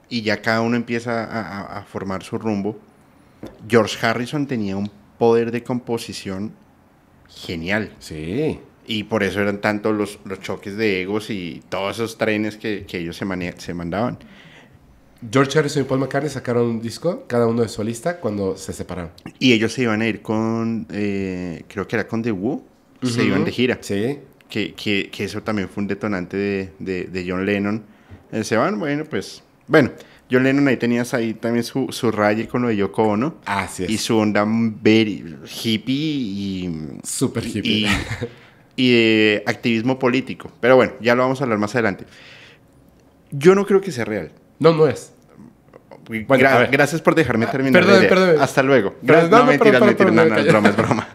y ya cada uno empieza a, formar su rumbo, George Harrison tenía un poder de composición genial. Sí. Y por eso eran tanto los, choques de egos y todos esos trenes que, ellos se, se mandaban. George Harrison y Paul McCartney sacaron un disco, cada uno de solista, cuando se separaron. Y ellos se iban a ir con, eh, creo que era con The Woo, se iban de gira. Sí. Que, eso también fue un detonante de, John Lennon. Eh, se van, bueno, pues, bueno, John Lennon ahí tenías ahí también su, su raye con lo de Yoko Ono. Así es. Y su onda very hippie y... Super hippie. Y, activismo político. Pero bueno, ya lo vamos a hablar más adelante. Yo no creo que sea real. No, no es. gracias por dejarme ah, terminar. perdón, Hasta luego. Gracias. No, no, mentiras, mentiras. No, no, es broma, es broma.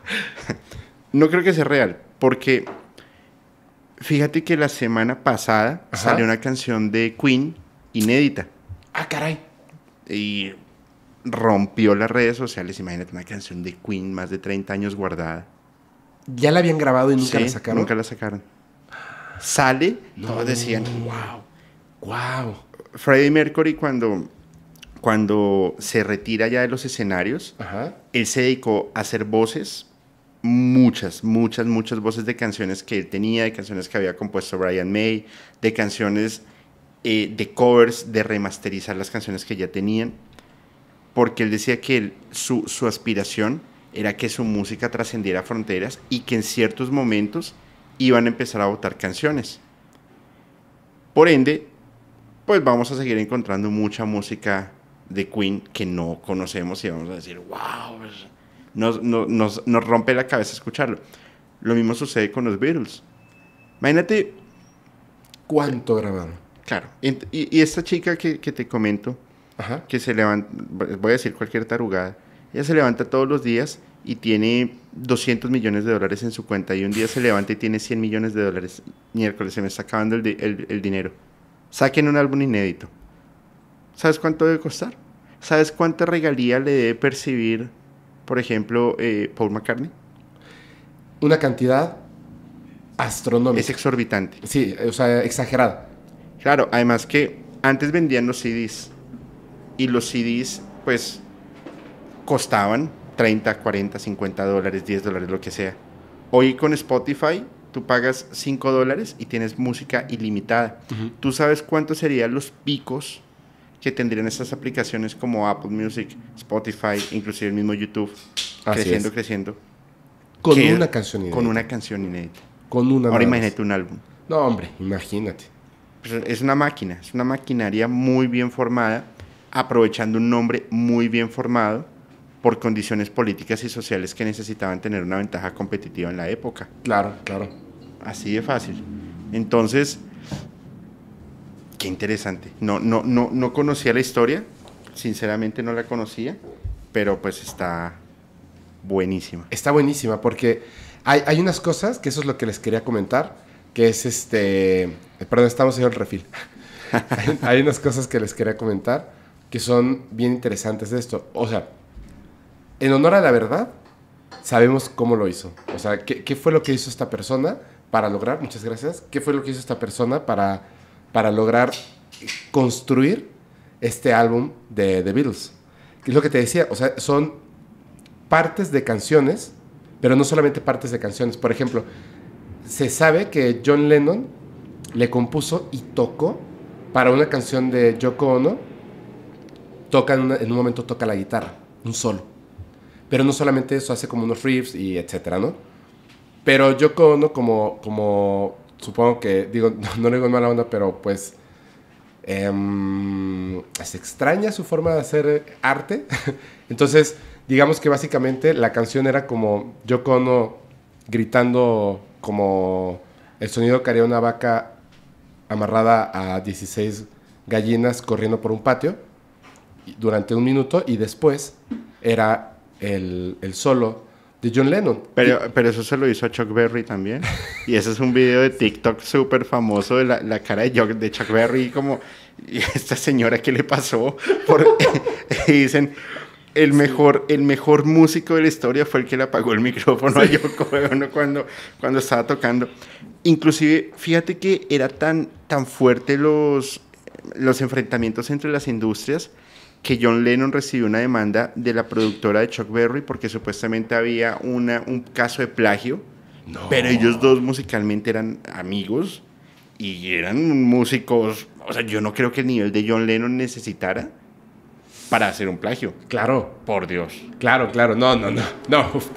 no creo que sea real, porque fíjate que la semana pasada salió una canción de Queen inédita. Ah, caray. Y rompió las redes sociales. Imagínate una canción de Queen más de 30 años guardada. Ya la habían grabado y nunca la sacaron. Nunca la sacaron. Sale, no, todos decían. ¡Wow! ¡Wow! Freddie Mercury cuando, cuando se retira ya de los escenarios, él se dedicó a hacer voces, muchas, muchas, muchas voces de canciones que él tenía, de canciones que había compuesto Brian May, de canciones eh, de covers, de remasterizar las canciones que ya tenían, porque él decía que su, su aspiración era que su música trascendiera fronteras y que en ciertos momentos iban a empezar a votar canciones. Por ende, pues vamos a seguir encontrando mucha música de Queen que no conocemos y vamos a decir, wow, pues, nos, nos, rompe la cabeza escucharlo. Lo mismo sucede con los Beatles. Imagínate. ¿Cuánto grabaron? Claro. Y, esta chica que, te comento, que se levanta, voy a decir cualquier tarugada, ella se levanta todos los días y tiene 200 millones de dólares en su cuenta y un día se levanta y tiene 100 millones de dólares. Miércoles se me está acabando el dinero saquen un álbum inédito. ¿Sabes cuánto debe costar? ¿Sabes cuánta regalía le debe percibir, por ejemplo, eh, Paul McCartney? Una cantidad astronómica. Es exorbitante. Sí, o sea, exagerada. Claro, además que antes vendían los CDs y los CDs pues costaban 30, 40, 50 dólares, 10 dólares, lo que sea. Hoy con Spotify tú pagas 5 dólares y tienes música ilimitada. ¿Tú sabes cuántos serían los picos que tendrían estas aplicaciones como Apple Music, Spotify, inclusive el mismo YouTube, creciendo, creciendo? Con una canción inédita. Con una canción inédita. Con una Ahora imagínate un álbum. No, hombre, imagínate. es una máquina, es una maquinaria muy bien formada, aprovechando un nombre muy bien formado por condiciones políticas y sociales que necesitaban tener una ventaja competitiva en la época. Claro, claro. Así de fácil. Entonces, qué interesante. No, no, no, no conocía la historia, sinceramente no la conocía, pero pues está buenísima. Está buenísima porque hay, unas cosas, que eso es lo que les quería comentar, que es este... Perdón, estamos en el refil. hay, unas cosas que les quería comentar que son bien interesantes de esto. O sea, en honor a la verdad, sabemos cómo lo hizo. O sea, qué, qué fue lo que hizo esta persona para lograr, muchas gracias, qué fue lo que hizo esta persona para, para lograr construir este álbum de The Beatles. es lo que te decía, o sea, son partes de canciones, pero no solamente partes de canciones. Por ejemplo, se sabe que John Lennon le compuso y tocó para una canción de Yoko Ono, toca en, un momento toca la guitarra, un solo. Pero no solamente eso, hace como unos riffs y etcétera, ¿no? Pero yo como, como, como supongo que, digo, no, le digo mala onda, pero pues eh, em, se extraña su forma de hacer arte. Entonces, digamos que básicamente la canción era como yo Ono gritando como el sonido que haría una vaca amarrada a 16 gallinas corriendo por un patio durante un minuto y después era el, el solo de John Lennon. Pero, pero eso se lo hizo a Chuck Berry también. Y ese es un video de TikTok súper famoso de la, cara de, Chuck, de Berry como, esta señora qué le pasó? Por, dicen, el mejor, el mejor músico de la historia fue el que le apagó el micrófono a Yoko cuando, cuando estaba tocando. Inclusive, fíjate que era tan, tan fuerte los, los enfrentamientos entre las industrias que John Lennon recibió una demanda de la productora de Chuck Berry porque supuestamente había una, un caso de plagio, pero ellos dos musicalmente eran amigos y eran músicos, o sea, yo no creo que el nivel de John Lennon necesitara para hacer un plagio. Claro. Por Dios. Claro, claro. No, no, no. No. Uf,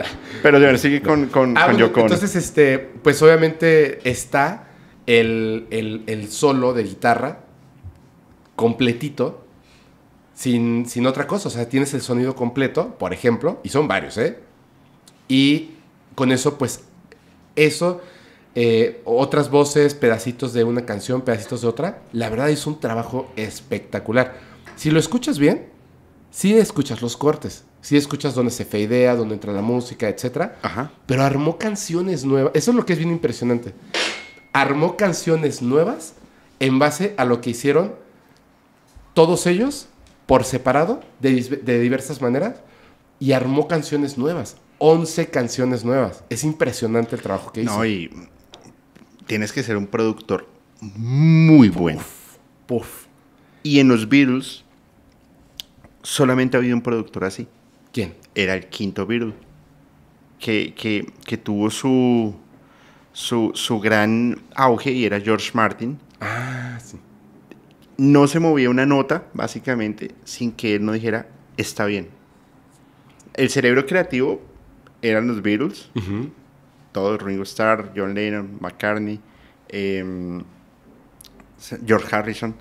Pero de ver, sigue con, con, ah, Entonces, este, pues obviamente está el, el, el, solo de guitarra completito sin, otra cosa. O sea, tienes el sonido completo, por ejemplo, y son varios, ¿eh? Y con eso, pues, eso, eh, otras voces, pedacitos de una canción, pedacitos de otra, la verdad es un trabajo espectacular. Si lo escuchas bien, si escuchas los cortes, si escuchas donde se feidea, donde entra la música, etc. Ajá. Pero armó canciones nuevas. Eso es lo que es bien impresionante. Armó canciones nuevas en base a lo que hicieron todos ellos por separado, de, diversas maneras, y armó canciones nuevas. 11 canciones nuevas. Es impresionante el trabajo que hizo. No, y tienes que ser un productor muy bueno. Y en los Beatles solamente ha habido un productor así. ¿Quién? Era el quinto Beatle. Que, tuvo su, su, su, gran auge y era George Martin. Ah, sí no se movía una nota, básicamente, sin que él no dijera, está bien. El cerebro creativo eran los Beatles, todos, Ringo Starr, John Lennon, McCartney, em, George Harrison.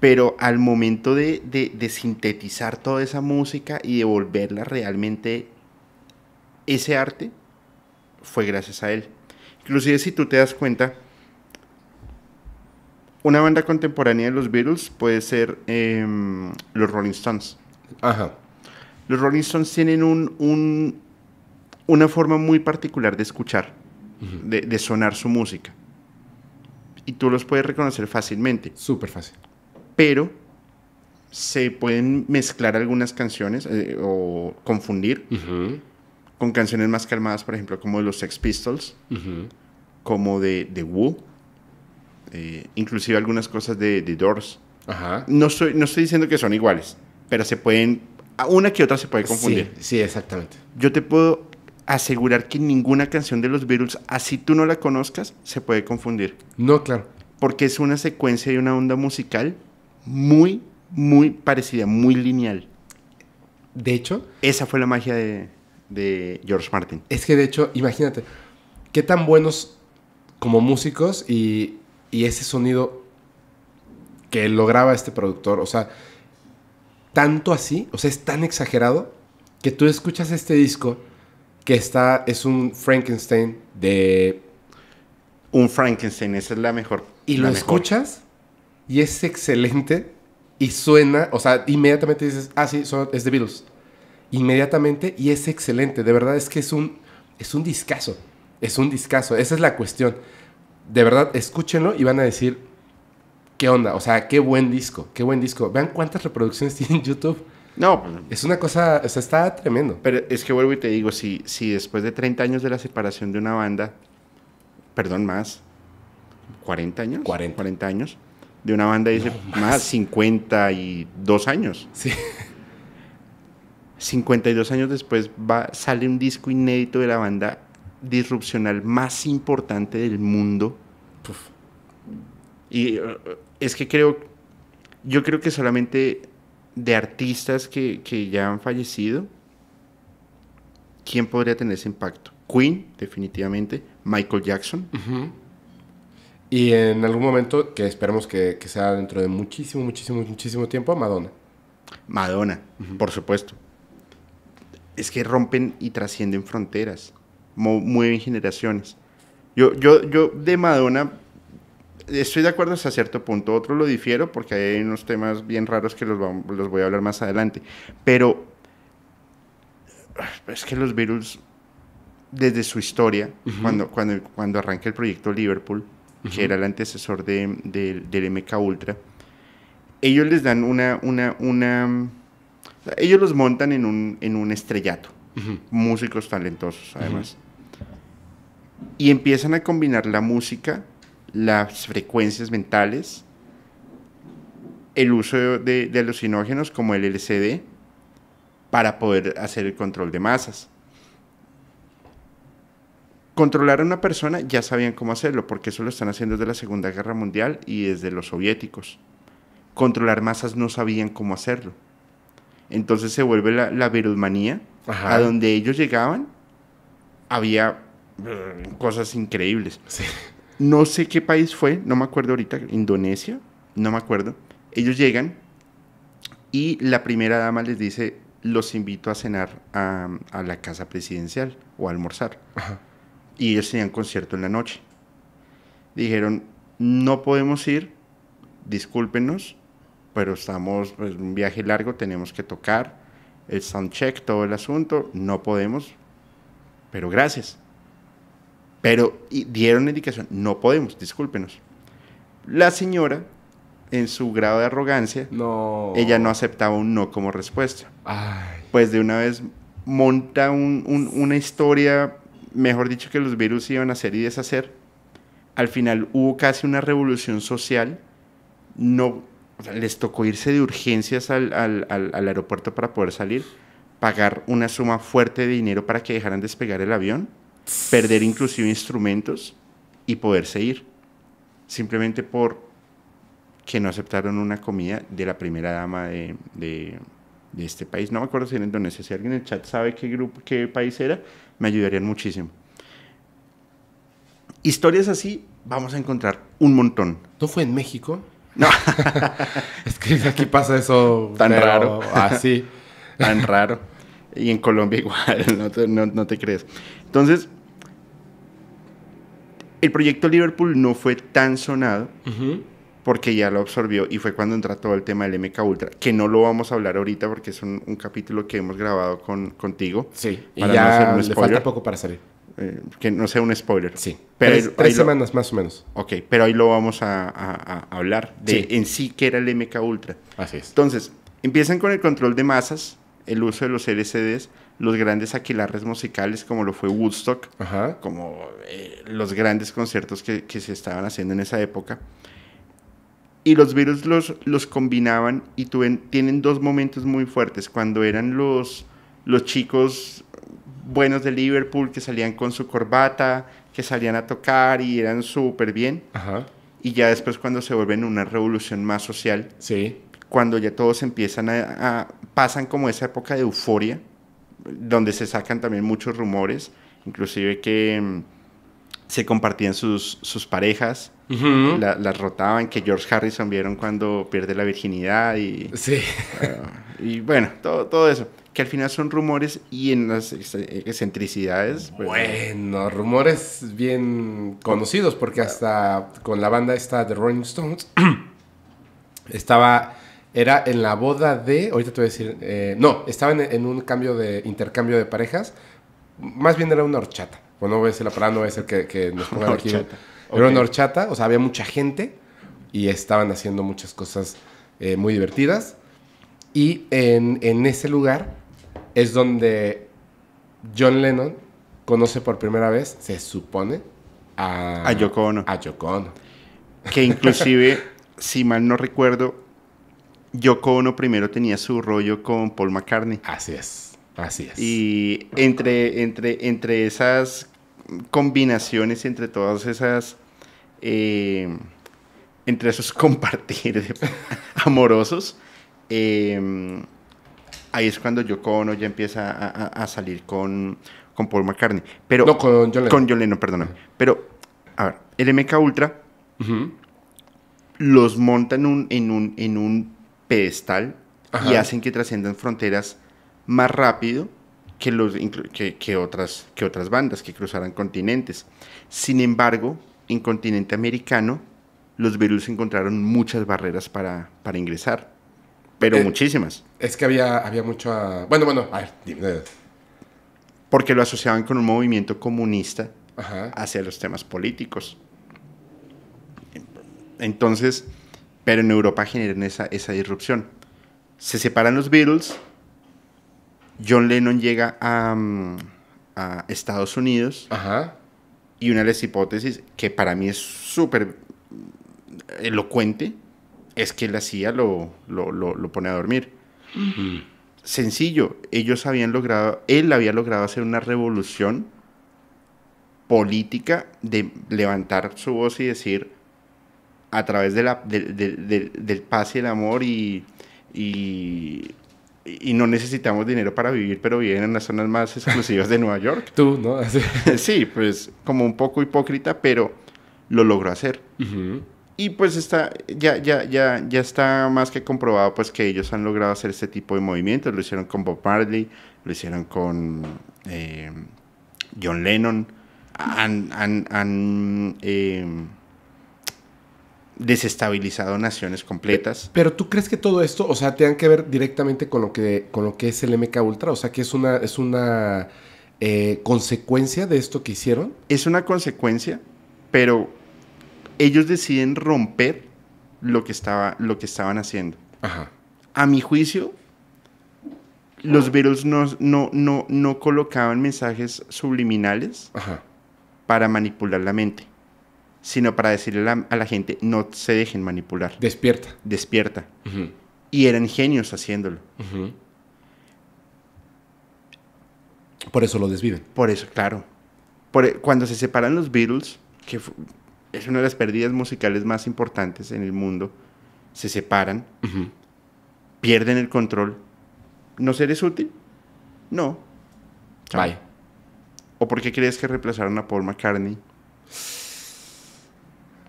Pero al momento de, de, de sintetizar toda esa música y devolverla realmente ese arte, fue gracias a él. Inclusive si tú te das cuenta, una banda contemporánea de los Beatles puede ser em, los Rolling Stones. Ajá. Los Rolling Stones tienen un, una forma muy particular de escuchar, de, sonar su música. Y tú los puedes reconocer fácilmente. Súper fácil. Pero se pueden mezclar algunas canciones eh, o confundir con canciones más calmadas, por ejemplo, como de los Sex Pistols, como de, de Woo. Eh, inclusive algunas cosas de, de Doors. No, no estoy diciendo que son iguales, pero se pueden, una que otra se puede confundir. Sí, exactamente. Yo te puedo asegurar que ninguna canción de los Beatles, así tú no la conozcas, se puede confundir. No, claro. Porque es una secuencia y una onda musical muy, muy parecida, muy lineal. De hecho. Esa fue la magia de, de George Martin. Es que de hecho, imagínate, qué tan buenos como músicos y y ese sonido que lograba este productor, o sea, tanto así, o sea, es tan exagerado que tú escuchas este disco que está, es un Frankenstein de... Un Frankenstein, esa es la mejor. Y lo escuchas y es excelente y suena, o sea, inmediatamente dices, ah, sí, es de Beatles. Inmediatamente y es excelente, de verdad es que es un, es un discazo, es un discazo, esa es la cuestión de verdad, escúchenlo y van a decir, ¿qué onda? O sea, qué buen disco, qué buen disco. Vean cuántas reproducciones tiene YouTube. No, pues, es una cosa, o sea, está tremendo. Pero es que vuelvo y te digo, si, después de 30 años de la separación de una banda, perdón, más, 40 años, 40, 40 años, de una banda dice más. 52 años. Sí. 52 años después va, sale un disco inédito de la banda disrupcional más importante del mundo. Y eh, es que creo, yo creo que solamente de artistas que, ya han fallecido, ¿quién podría tener ese impacto? Queen, definitivamente, Michael Jackson. Y en algún momento, que esperemos que, sea dentro de muchísimo, muchísimo, muchísimo tiempo, Madonna. Madonna, por supuesto. Es que rompen y trascienden fronteras mueven generaciones. Yo, yo, yo de Madonna estoy de acuerdo hasta cierto punto, otro lo difiero porque hay unos temas bien raros que los, los voy a hablar más adelante, pero ah, es que los Beatles, desde su historia, cuando, cuando, cuando arranca el proyecto Liverpool, que era el antecesor de, del MK Ultra, ellos les dan una, una, una, ellos los montan en un, en un estrellato, músicos talentosos además y empiezan a combinar la música, las frecuencias mentales, el uso de, de alucinógenos como el LCD para poder hacer el control de masas. Controlar a una persona ya sabían cómo hacerlo, porque eso lo están haciendo desde la Segunda Guerra Mundial y desde los soviéticos. Controlar masas no sabían cómo hacerlo. Entonces se vuelve la, la a donde ellos llegaban, había eh, cosas increíbles. No sé qué país fue, no me acuerdo ahorita, Indonesia, no me acuerdo. Ellos llegan y la primera dama les dice, los invito a cenar a, la casa presidencial o a almorzar. Y ellos tenían concierto en la noche. Dijeron, no podemos ir, discúlpenos, pero estamos, pues, un viaje largo, tenemos que tocar el soundcheck, todo el asunto, no podemos, pero gracias. Pero dieron indicación, no podemos, discúlpenos. La señora, en su grado de arrogancia, no. ella no aceptaba un no como respuesta. Pues de una vez monta una historia, mejor dicho, que los virus iban a hacer y deshacer. Al final hubo casi una revolución social. No, les tocó irse de urgencias al aeropuerto para poder salir, pagar una suma fuerte de dinero para que dejaran despegar el avión perder inclusive instrumentos y poderse ir, simplemente por que no aceptaron una comida de la primera dama de, este país. No me acuerdo si era Indonesia, si alguien en el chat sabe qué, grupo, qué país era, me ayudarían muchísimo. Historias así vamos a encontrar un montón. ¿No fue en México? No. es que aquí pasa eso tan raro. Así. tan raro. Y en Colombia igual, no te, no, no te crees. Entonces, el proyecto Liverpool no fue tan sonado porque ya lo absorbió y fue cuando entra todo el tema del MK Ultra, que no lo vamos a hablar ahorita porque es un, capítulo que hemos grabado con, contigo. Sí, y ya le falta poco para salir. Eh, que no sea un spoiler. Sí. Pero tres, semanas más o menos. Ok, pero ahí lo vamos a, hablar de en sí que era el MK Ultra. Así es. Entonces, empiezan con el control de masas, el uso de los LCDs, los grandes aquilarres musicales como lo fue Woodstock, como eh, los grandes conciertos que, se estaban haciendo en esa época. Y los Beatles los, los combinaban y tienen dos momentos muy fuertes, cuando eran los, los chicos buenos de Liverpool que salían con su corbata, que salían a tocar y eran súper bien. Y ya después cuando se vuelven una revolución más social, cuando ya todos empiezan a, pasan como esa época de euforia donde se sacan también muchos rumores, inclusive que mm, se compartían sus, sus parejas, las rotaban, que George Harrison vieron cuando pierde la virginidad y... Sí. Ah, y bueno, todo, todo eso. Que al final son rumores y en las excentricidades... Pues, bueno, rumores bien conocidos porque hasta con la banda esta de Rolling Stones estaba era en la boda de, ahorita te voy a decir, eh, no, estaban en, un cambio de intercambio de parejas, más bien era una horchata. Bueno, no voy a decir la palabra, no voy a decir que, nos pongan aquí. Era una horchata, o sea, había mucha gente y estaban haciendo muchas cosas eh, muy divertidas. Y en, en ese lugar es donde John Lennon conoce por primera vez, se supone, a, a Yoko Ono. A Yoko Ono. Que inclusive, si mal no recuerdo, Yoko Ono primero tenía su rollo con Paul McCartney. Así es, así es. Y entre, entre, entre esas combinaciones, entre todas esas... Eh, entre esos compartir amorosos, eh, ahí es cuando Yoko Ono ya empieza a, salir con, con, Paul McCartney. Pero, no, con Yoleno, Con Yoleno, perdóname. Pero, a ver, el MK Ultra los monta un, en un, en un pedestal y hacen que trasciendan fronteras más rápido que, los, que, otras, que otras bandas que cruzaran continentes. Sin embargo, en continente americano, los virus encontraron muchas barreras para, ingresar, pero eh, muchísimas. Es que había, había mucho... Bueno, bueno, a ver, Porque lo asociaban con un movimiento comunista hacia los temas políticos. Entonces, pero en Europa generan esa, esa disrupción. Se separan los Beatles, John Lennon llega a, mm, Estados Unidos y una de las hipótesis que para mí es súper mm, elocuente es que la CIA lo, lo, pone a dormir. Mm. Sencillo, ellos habían logrado, él había logrado hacer una revolución política de levantar su voz y decir, a través de la, del paz y el amor y, y, no necesitamos dinero para vivir, pero viven en las zonas más exclusivas de Nueva York. Tú, ¿no? sí, pues como un poco hipócrita, pero lo logró hacer. Y pues está, ya, ya, ya, ya está más que comprobado pues que ellos han logrado hacer este tipo de movimientos. Lo hicieron con Bob Marley, lo hicieron con eh, John Lennon. Han, eh, desestabilizado naciones completas. Pero tú crees que todo esto, o sea, tengan que ver directamente con lo que, con lo que es el MK Ultra, o sea, que es una, es una eh, consecuencia de esto que hicieron. Es una consecuencia, pero ellos deciden romper lo que, estaba, lo que estaban haciendo. A mi juicio, los virus no, no, no, no colocaban mensajes subliminales para manipular la mente sino para decirle a la, gente, no se dejen manipular. Despierta. Despierta. Y eran genios haciéndolo. Por eso lo desviven. Por eso, claro. E, cuando se separan los Beatles, que es una de las pérdidas musicales más importantes en el mundo, se separan, pierden el control. ¿No seres útil? No. Bye. ¿O por qué crees que reemplazaron a Paul McCartney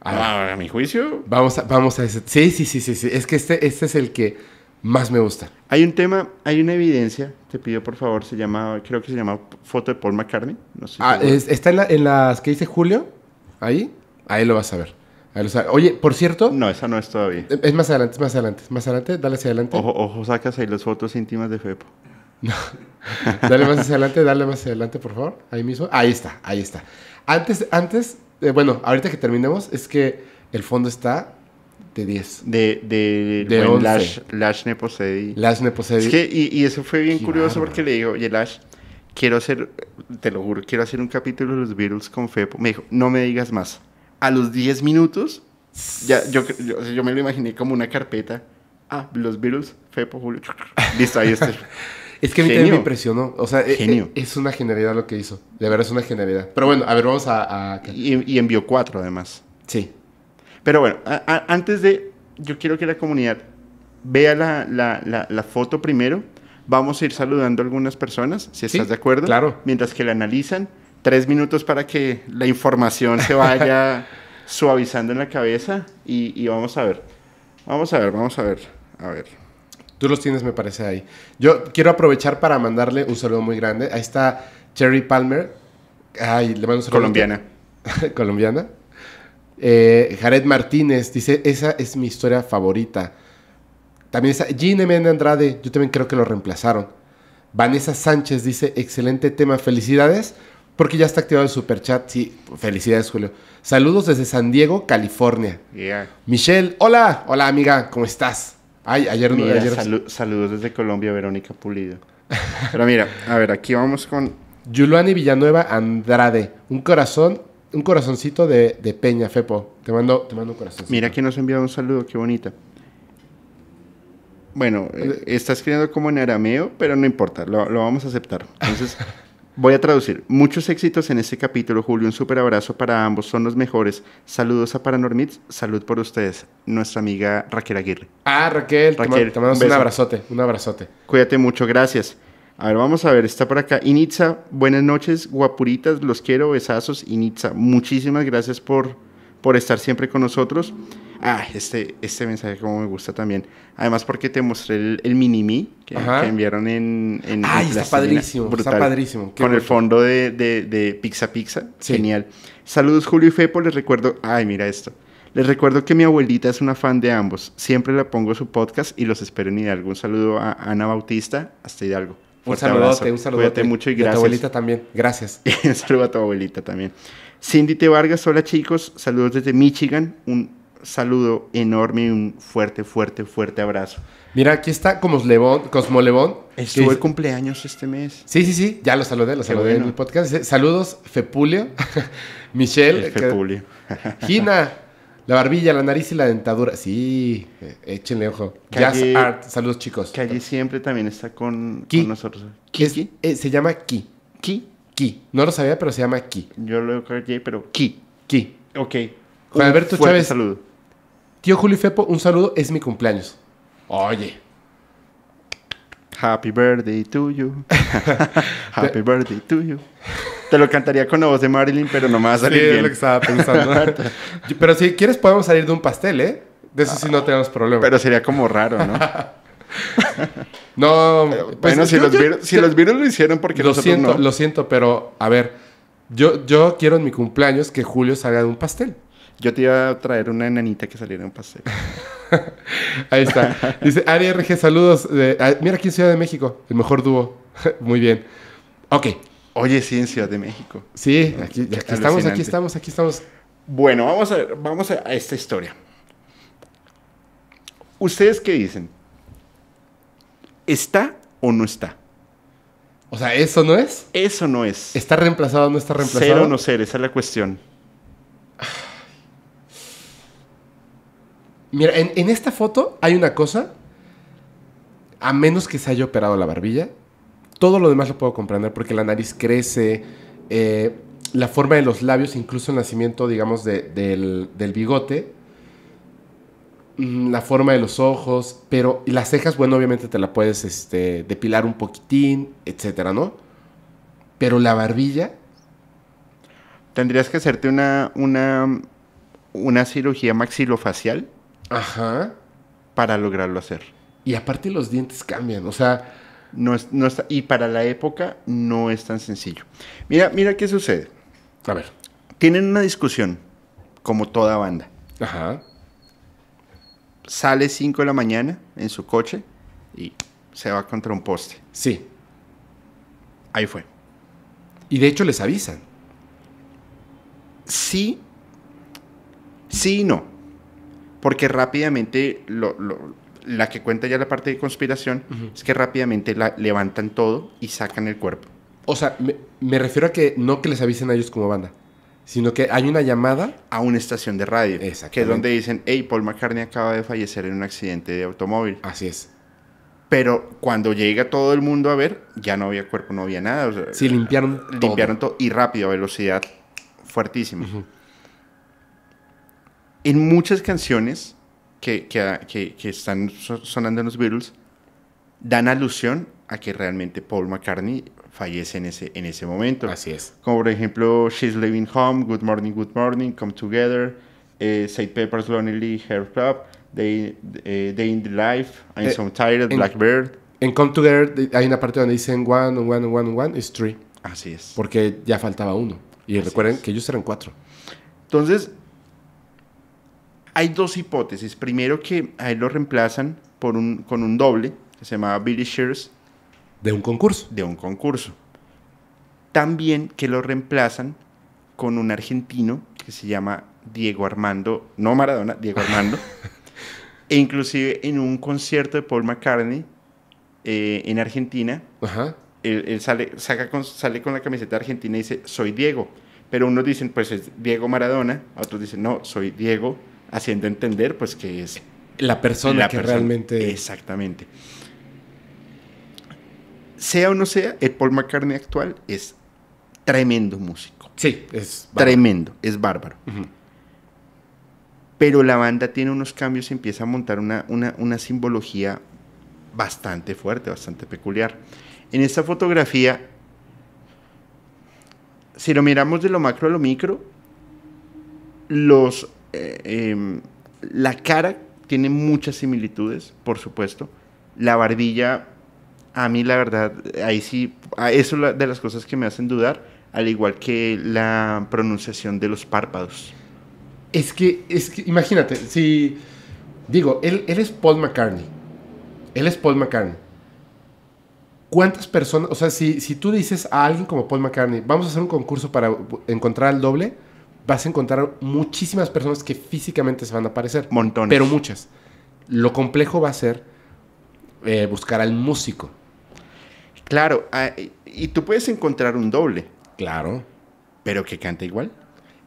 Ah, a, mi juicio. Vamos a, vamos a ese. Sí, sí, sí, sí, sí. Es que este, este es el que más me gusta. Hay un tema, hay una evidencia, te pido por favor, se llama, creo que se llama foto de Paul McCartney. No ah, está en, las que dice Julio, ahí, ahí lo vas a ver. Oye, por cierto. No, esa no es todavía. Eh, es más adelante, es más adelante, más adelante, dale hacia adelante. Ojo, ojo, sacas ahí las fotos íntimas de Fepo. No. dale más hacia adelante, dale más hacia adelante, por favor. Ahí mismo. Ahí está, ahí está. Antes, antes eh, bueno, ahorita que terminemos, es que el fondo está de 10. De, de, de Lash, Lash Neposedi. Lash Neposedi. y, eso fue bien curioso porque le digo, oye, Lash, quiero hacer, te lo juro, quiero hacer un capítulo de los Beatles con Fepo. Me dijo, no me digas más. A los 10 minutos, ya, yo, me lo imaginé como una carpeta. Ah, los Beatles, Fepo, Julio. Listo, ahí está. Es que a mí me impresionó. O sea, e, e, Genio. Es, una genialidad lo que hizo. De verdad es una genialidad. Pero bueno, a ver, vamos a. Y, envió cuatro además. Sí. Pero bueno, antes de. Yo quiero que la comunidad vea la, foto primero. Vamos a ir saludando a algunas personas, si estás de acuerdo. Claro. Mientras que la analizan. Tres minutos para que la información se vaya suavizando en la cabeza. y vamos a ver. Vamos a ver, vamos a ver. A ver. Tú los tienes, me parece, ahí. Yo quiero aprovechar para mandarle un saludo muy grande. Ahí está Cherry Palmer. Ay, le mando un saludo. Colombiana. Colombiana. Eh, Jared Martínez dice, esa es mi historia favorita. También está Gene Andrade, yo también creo que lo reemplazaron. Vanessa Sánchez dice, excelente tema, felicidades, porque ya está activado el super chat. Sí, felicidades, Julio. Saludos desde San Diego, California. Michelle, hola, hola amiga, ¿cómo estás? Ay, ayer no. Ayer... saludos desde Colombia, Verónica Pulido. Pero mira, a ver, aquí vamos con. Yulani Villanueva Andrade. Un corazón, un corazoncito de, Peña, Fepo. Te mando, te mando un corazoncito. Mira que nos envía un saludo, qué bonita. Bueno, eh, eh, está escribiendo como en arameo, pero no importa, lo vamos a aceptar. Entonces, Voy a traducir. Muchos éxitos en este capítulo, Julio. Un súper abrazo para ambos. Son los mejores. Saludos a Paranormits. Salud por ustedes. Nuestra amiga Raquel Aguirre. Ah, Raquel. Raquel, te un, abrazote. Un abrazote. Cuídate mucho. Gracias. A ver, vamos a ver, está por acá. Initza, buenas noches, guapuritas, los quiero, besazos. Initza, muchísimas gracias por, por estar siempre con nosotros. Ah, este, este mensaje como me gusta también. Además porque te mostré el, mini-me que, enviaron en... en Ay, ah, está padrísimo, está padrísimo. con el fondo de, Pizza Pizza. Genial. Saludos Julio y Fepo, les recuerdo... Ay, mira esto. Les recuerdo que mi abuelita es una fan de ambos. Siempre la pongo su podcast y los espero en Hidalgo. Un saludo a Ana Bautista hasta Hidalgo. un saludote, un saludote. Cuídate mucho y gracias. a tu abuelita también, gracias. un saludo a tu abuelita también. Cindy te Vargas, hola chicos, saludos desde Michigan. Un saludo enorme y un fuerte, fuerte, fuerte abrazo. Mira, aquí está Cosmo Cosmolevón Estuvo el cumpleaños este mes. Sí, sí, sí, ya lo saludé, lo saludé en el podcast. Saludos, Fepulio, Michelle. Fepulio. Gina, la barbilla, la nariz y la dentadura. Sí, eh, échenle ojo. Jazz Art, saludos chicos. Que allí siempre también está con, nosotros. ¿Ki? Eh, se llama Ki. ¿Ki? Ki. No lo sabía, pero se llama Ki. Yo lo callé, pero Ki. Ki. Ok. Alberto Chávez. Saludo. Tío Julio Fepo, un saludo, es mi cumpleaños. Oye. Happy birthday to you. Happy birthday to you. Te lo cantaría con la voz de Marilyn, pero no me va a salir bien. es lo que estaba pensando. pero si quieres podemos salir de un pastel, ¿eh? De eso sí no ah, tenemos problema. Pero sería como raro, ¿no? no. Eh, pues, bueno, si, los, virus, lo hicieron porque lo siento, Lo siento, pero a ver, yo, yo quiero en mi cumpleaños que Julio salga de un pastel. Yo te iba a traer una enanita que saliera en paseo. Ahí está. Dice, Ari RG, saludos. Ah, mira aquí en Ciudad de México, el mejor dúo. Muy bien. Ok. Oye, sí, en Ciudad de México. Sí, aquí, estamos, aquí estamos, aquí estamos. Bueno, vamos a, vamos a esta historia. ¿Ustedes qué dicen? ¿Está o no está? O sea, ¿eso no es? Eso no es. ¿Está reemplazado o no está reemplazado? Ser o no ser, esa es la cuestión. Mira, en, esta foto hay una cosa. A menos que se haya operado la barbilla, todo lo demás lo puedo comprender porque la nariz crece, eh, la forma de los labios, incluso el nacimiento, digamos, del, bigote, mm, la forma de los ojos, pero las cejas, bueno, obviamente te la puedes este, depilar un poquitín, etcétera, ¿no? Pero la barbilla. Tendrías que hacerte una, una cirugía maxilofacial Ajá. Para lograrlo hacer. Y aparte los dientes cambian, o sea... No y para la época no es tan sencillo. Mira, mira qué sucede. A ver. Tienen una discusión, como toda banda. Ajá. Sale 5 de la mañana en su coche y se va contra un poste. Sí. Ahí fue. Y de hecho les avisan. Sí. Sí y no porque rápidamente la que cuenta ya la parte de conspiración es que rápidamente la levantan todo y sacan el cuerpo. O sea, me, refiero a que no que les avisen a ellos como banda, sino que hay una llamada a una estación de radio, que es donde dicen, hey, Paul McCartney acaba de fallecer en un accidente de automóvil. Así es. Pero cuando llega todo el mundo a ver, ya no había cuerpo, no había nada. sí, limpiaron, todo. y rápido, a velocidad fuertísima en muchas canciones que, que, ah, que, están sonando en los Beatles, dan alusión a que realmente Paul McCartney fallece en ese, en ese momento. Así es. Como por ejemplo, She's Living Home, Good Morning, Good Morning, Come Together, eh, Pepper's Lonely Hair Club, eh, Day, in the Life, I'm eh, So Tired, Blackbird. En Come Together hay una parte donde dicen one, one, one, one, it's three. Así es. Porque ya faltaba uno. Y recuerden que ellos eran cuatro. Entonces, hay dos hipótesis. Primero que a él lo reemplazan por un, con un doble que se llama Billy Shears. De un concurso. De un concurso. También que lo reemplazan con un argentino que se llama Diego Armando, no Maradona, Diego Armando. e inclusive en un concierto de Paul McCartney eh, en Argentina, él, sale, saca sale con la camiseta argentina y dice, soy Diego. Pero unos dicen, pues es Diego Maradona, otros dicen, no, soy Diego haciendo entender pues que es la persona que realmente exactamente sea o no sea el Paul McCartney actual es tremendo músico sí es tremendo es bárbaro pero la banda tiene unos cambios y empieza a montar una simbología bastante fuerte bastante peculiar en esta fotografía si lo miramos de lo macro a lo micro los eh, em, la cara tiene muchas similitudes, por supuesto. La barbilla, a mí la verdad, ahí sí, eso es de las cosas que me hacen dudar, al igual que la pronunciación de los párpados. Es que, es imagínate, si digo, él, él es Paul McCartney, él es Paul McCartney. ¿Cuántas personas, o sea, si, si tú dices a alguien como Paul McCartney, vamos a hacer un concurso para encontrar al doble, vas a encontrar muchísimas personas que físicamente se van a aparecer. Montones. Pero muchas. Lo complejo va a ser eh, buscar al músico. Claro, ah, y tú puedes encontrar un doble. Claro. Pero que cante igual.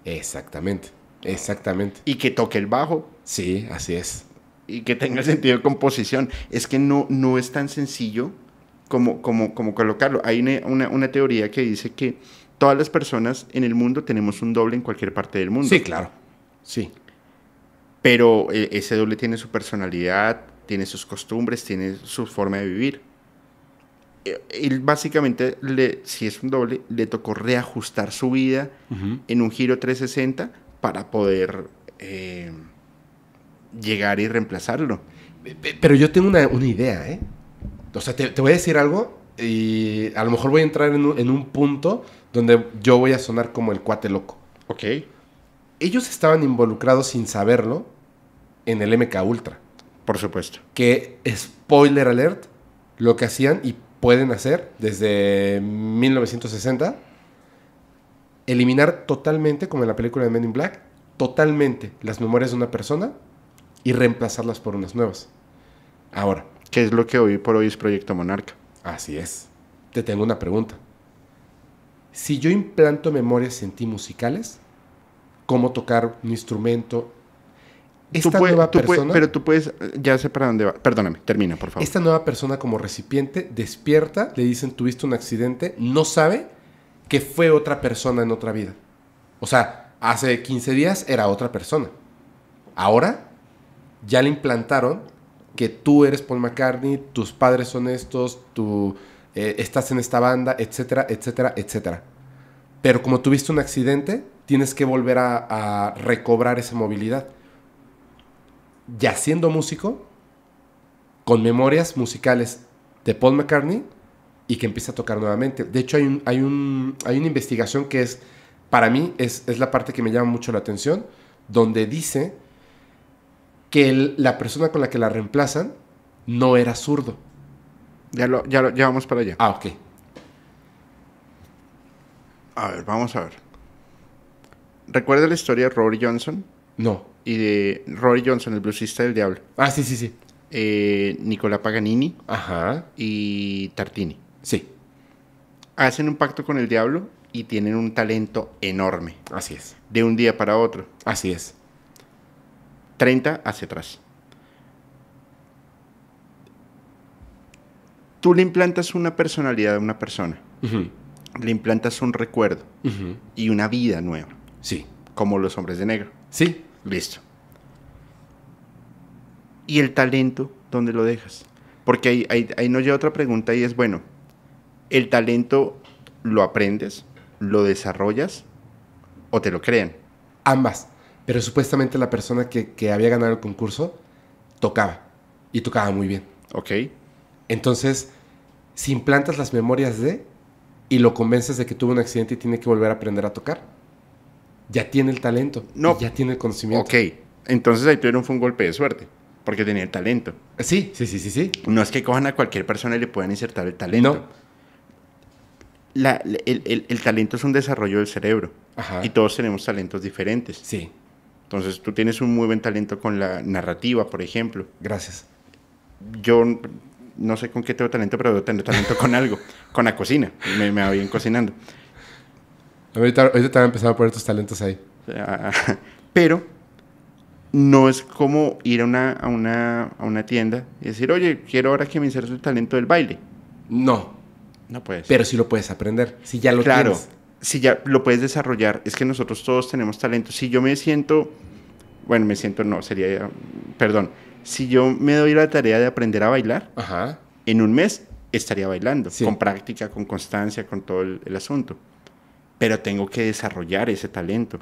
Exactamente, exactamente. Y que toque el bajo. Sí, así es. Y que tenga sentido de composición. Es que no, no es tan sencillo como, como, como colocarlo. Hay una teoría que dice que todas las personas en el mundo tenemos un doble en cualquier parte del mundo. Sí, claro. Sí. Pero eh, ese doble tiene su personalidad, tiene sus costumbres, tiene su forma de vivir. Eh, él básicamente, le, si es un doble, le tocó reajustar su vida en un giro 360 para poder eh, llegar y reemplazarlo. Pero yo tengo una, una idea, ¿eh? O sea, te, voy a decir algo y a lo mejor voy a entrar en un, en un punto donde yo voy a sonar como el cuate loco. Ok. Ellos estaban involucrados sin saberlo en el MK Ultra. Por supuesto. Que, spoiler alert, lo que hacían y pueden hacer desde 1960, eliminar totalmente, como en la película de Men in Black, totalmente las memorias de una persona y reemplazarlas por unas nuevas. Ahora. ¿Qué es lo que hoy por hoy es Proyecto Monarca? Así es. Te tengo una pregunta si yo implanto memorias en ti musicales, cómo tocar un instrumento, esta nueva persona... pero tú puedes, ya sé para dónde va. Perdóname, termina, por favor. Esta nueva persona como recipiente despierta, le dicen, tuviste un accidente, no sabe que fue otra persona en otra vida. O sea, hace 15 días era otra persona. Ahora ya le implantaron que tú eres Paul McCartney, tus padres son estos, tu eh, estás en esta banda, etcétera, etcétera, etcétera. Pero como tuviste un accidente, tienes que volver a, recobrar esa movilidad. Ya siendo músico, con memorias musicales de Paul McCartney y que empieza a tocar nuevamente. De hecho, hay, una investigación que es, para mí, es, la parte que me llama mucho la atención, donde dice que la persona con la que la reemplazan no era zurdo. Ya, lo, vamos para allá. Ah, ok. A ver, vamos a ver. ¿Recuerda la historia de Rory Johnson? No. Y de Rory Johnson, el bluesista del diablo. Ah, sí, sí, sí. Eh, Nicolás Paganini. Ajá. Y Tartini. Sí. Hacen un pacto con el diablo y tienen un talento enorme. Así es. De un día para otro. Así es. 30 hacia atrás. tú le implantas una personalidad a una persona, le implantas un recuerdo y una vida nueva. Sí. Como los hombres de negro. Sí. Listo. ¿Y el talento, dónde lo dejas? Porque ahí, ahí, nos lleva otra pregunta y es, bueno, ¿el talento lo aprendes, lo desarrollas o te lo crean? Ambas. Pero supuestamente la persona que, que había ganado el concurso tocaba. Y tocaba muy bien. Ok. Entonces, si implantas las memorias de y lo convences de que tuvo un accidente y tiene que volver a aprender a tocar, ya tiene el talento, no. ya tiene el conocimiento. Ok, entonces ahí tuvieron fue un golpe de suerte, porque tenía el talento. Sí, sí, sí, sí, sí. No es que cojan a cualquier persona y le puedan insertar el talento. No. el, el, talento es un desarrollo del cerebro Ajá. y todos tenemos talentos diferentes. Sí. Entonces tú tienes un muy buen talento con la narrativa, por ejemplo. Gracias. Yo no sé con qué tengo talento, pero tengo talento con algo, con la cocina. Me, va bien cocinando. Ahorita, te a a poner tus talentos ahí. Ah, pero no es como ir a una, a una, tienda y decir, oye, quiero ahora que me insertes el talento del baile. No. No puedes. Pero sí lo puedes aprender, si ya lo claro, tienes. si ya lo puedes desarrollar. Es que nosotros todos tenemos talento. Si yo me siento, bueno, me siento no, sería, perdón, si yo me doy la tarea de aprender a bailar, en un mes estaría bailando, con práctica, con constancia, con todo el, asunto. Pero tengo que desarrollar ese talento.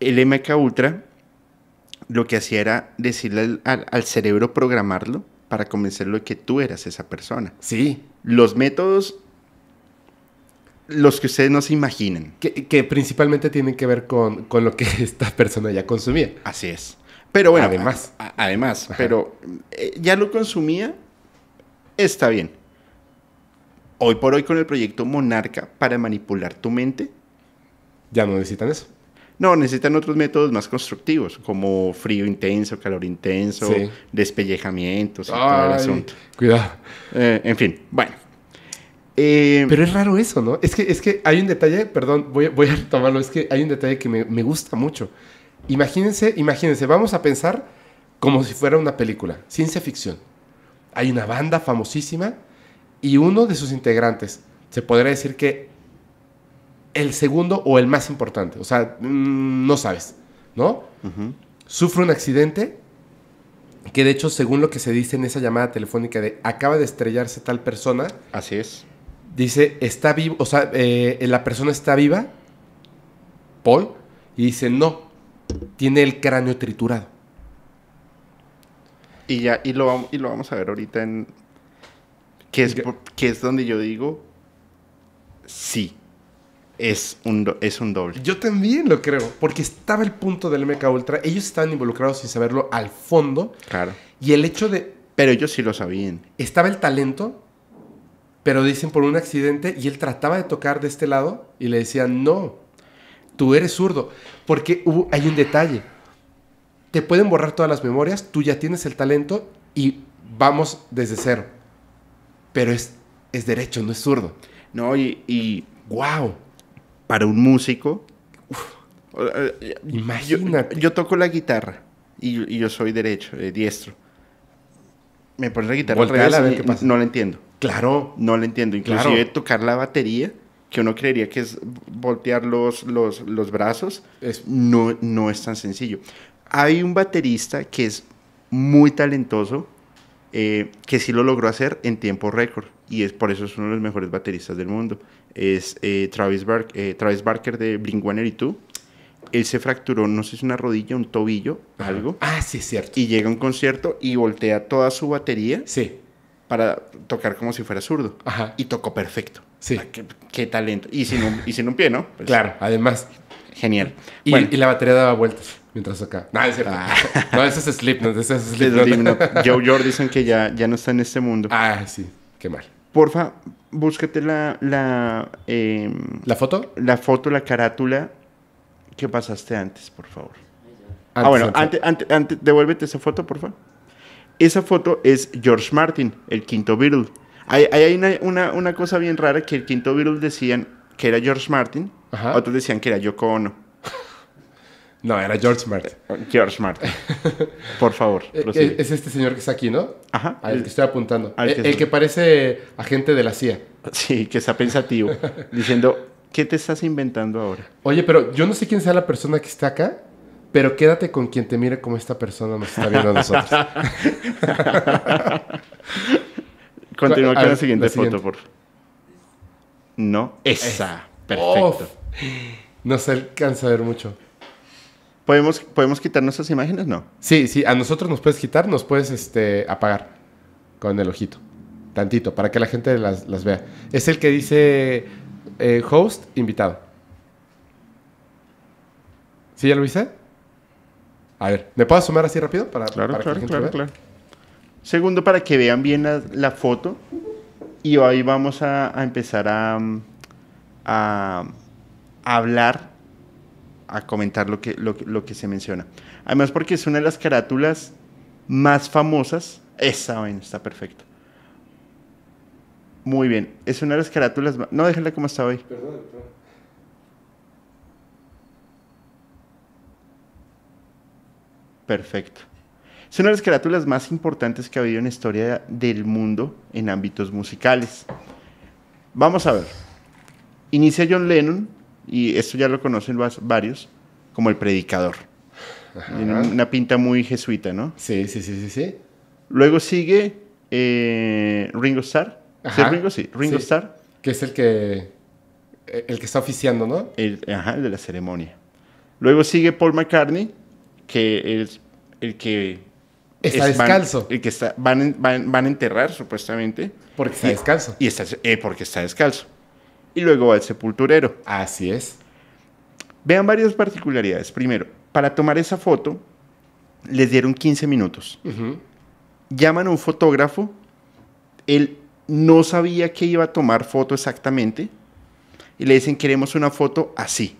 El MK Ultra lo que hacía era decirle al, cerebro programarlo para convencerlo de que tú eras esa persona. Sí. Los métodos los que ustedes no se imaginen. Que, principalmente tienen que ver con, con, lo que esta persona ya consumía. Así es. Pero bueno, además, además, pero eh, ya lo consumía, está bien. Hoy por hoy con el proyecto Monarca para manipular tu mente. Ya no necesitan eso. No, necesitan otros métodos más constructivos, como frío intenso, calor intenso, despellejamientos y todo el asunto. Cuidado. Eh, en fin, bueno. Eh, pero es raro eso, ¿no? Es que, es que hay un detalle, perdón, voy, voy a retomarlo, es que hay un detalle que me, me gusta mucho. Imagínense, imagínense, vamos a pensar como si fuera una película, ciencia ficción. Hay una banda famosísima y uno de sus integrantes, se podría decir que el segundo o el más importante, o sea, mm, no sabes, ¿no? Sufre un accidente que de hecho, según lo que se dice en esa llamada telefónica de acaba de estrellarse tal persona. Así es. Dice, está vivo, o sea, eh, la persona está viva, Paul, y dice, no, tiene el cráneo triturado. Y ya, y lo, y lo vamos a ver ahorita en. Que es, que es donde yo digo. Sí. Es un, es un doble. Yo también lo creo, porque estaba el punto del MK Ultra. Ellos estaban involucrados sin saberlo al fondo. Claro. Y el hecho de. Pero ellos sí lo sabían. Estaba el talento, pero dicen por un accidente y él trataba de tocar de este lado y le decían, no, tú eres zurdo. Porque hay un detalle. Te pueden borrar todas las memorias, tú ya tienes el talento y vamos desde cero. Pero es, es derecho, no es zurdo. No, y, wow. Para un músico, eh, Imagínate. Yo, toco la guitarra y, yo soy derecho, eh, diestro. Me pones la guitarra No la entiendo. Claro. No la entiendo. Incluso tocar la batería que uno creería que es voltear los, los, los brazos, es, no, no es tan sencillo. Hay un baterista que es muy talentoso, eh, que sí lo logró hacer en tiempo récord, y es por eso es uno de los mejores bateristas del mundo. Es eh, Travis, Barker eh, Travis Barker de Blink-182. Él se fracturó, no sé si una rodilla, un tobillo, algo. Ah, sí, cierto. Y llega a un concierto y voltea toda su batería. Sí. Para tocar como si fuera zurdo. Ajá. Y tocó perfecto. Sí. Ah, qué, talento. Y sin, un, y sin un pie, ¿no? Pues, claro, además. Genial. Y, la batería daba vueltas mientras acá. No, es ese es Slip. No, ese es Slip. Joe dicen que ya, ya no está en este mundo. Ah, sí. Qué mal. Porfa, búscate la... ¿La, em, ¿La foto? La foto, la carátula que pasaste antes, por favor. ah, bueno, antes, antes, devuélvete esa foto, por favor. Esa foto es George Martin, el quinto Beatle. Hay, una, cosa bien rara que el quinto virus decían que era George Martin, otros decían que era Yoko Ono. No, era George Martin. Eh, George Martin. Por favor. Eh, eh, es este señor que está aquí, ¿no? Ajá. Al que estoy apuntando. el, que parece agente de la CIA. Sí, que está pensativo, diciendo, ¿qué te estás inventando ahora? Oye, pero yo no sé quién sea la persona que está acá, pero quédate con quien te mire como esta persona nos está viendo a nosotros. Continúa con la siguiente, foto, por No, esa. Perfecto. No se alcanza a ver mucho. ¿Podemos, ¿Podemos quitarnos esas imágenes? No. Sí, sí, a nosotros nos puedes quitar, nos puedes este, apagar con el ojito. Tantito, para que la gente las, vea. Es el que dice eh, host invitado. ¿Sí ya lo hice? A ver, ¿me puedo sumar así rápido? Para, claro, claro, que claro, claro. Segundo, para que vean bien la, foto. Y hoy vamos a, empezar mm, a, hablar, a comentar lo que, lo, que se menciona. Además, porque es una de las carátulas más famosas. Esa ven, está perfecto. Muy bien. Es una de las carátulas. Más... No, déjenla como estaba hoy. perdón. Perfecto. Es una de las carátulas más importantes que ha habido en la historia del mundo en ámbitos musicales. Vamos a ver. Inicia John Lennon, y esto ya lo conocen varios, como el predicador. Tiene una pinta muy jesuita, ¿no? Sí, sí, sí, sí, sí. Luego sigue eh, Ringo Starr. ¿Sí, Ringo? Sí, Ringo Starr. Que es el que, eh, el que está oficiando, ¿no? ajá, el de la ceremonia. Luego sigue Paul McCartney, que es el que Está descalzo. Van, que van, a enterrar, supuestamente. Porque está descalzo. Y está, eh, porque está descalzo. Y luego va el sepulturero. Así es. Vean varias particularidades. Primero, para tomar esa foto, les dieron 15 minutos. Llaman a un fotógrafo. Él no sabía que iba a tomar foto exactamente. Y le dicen, queremos una foto así.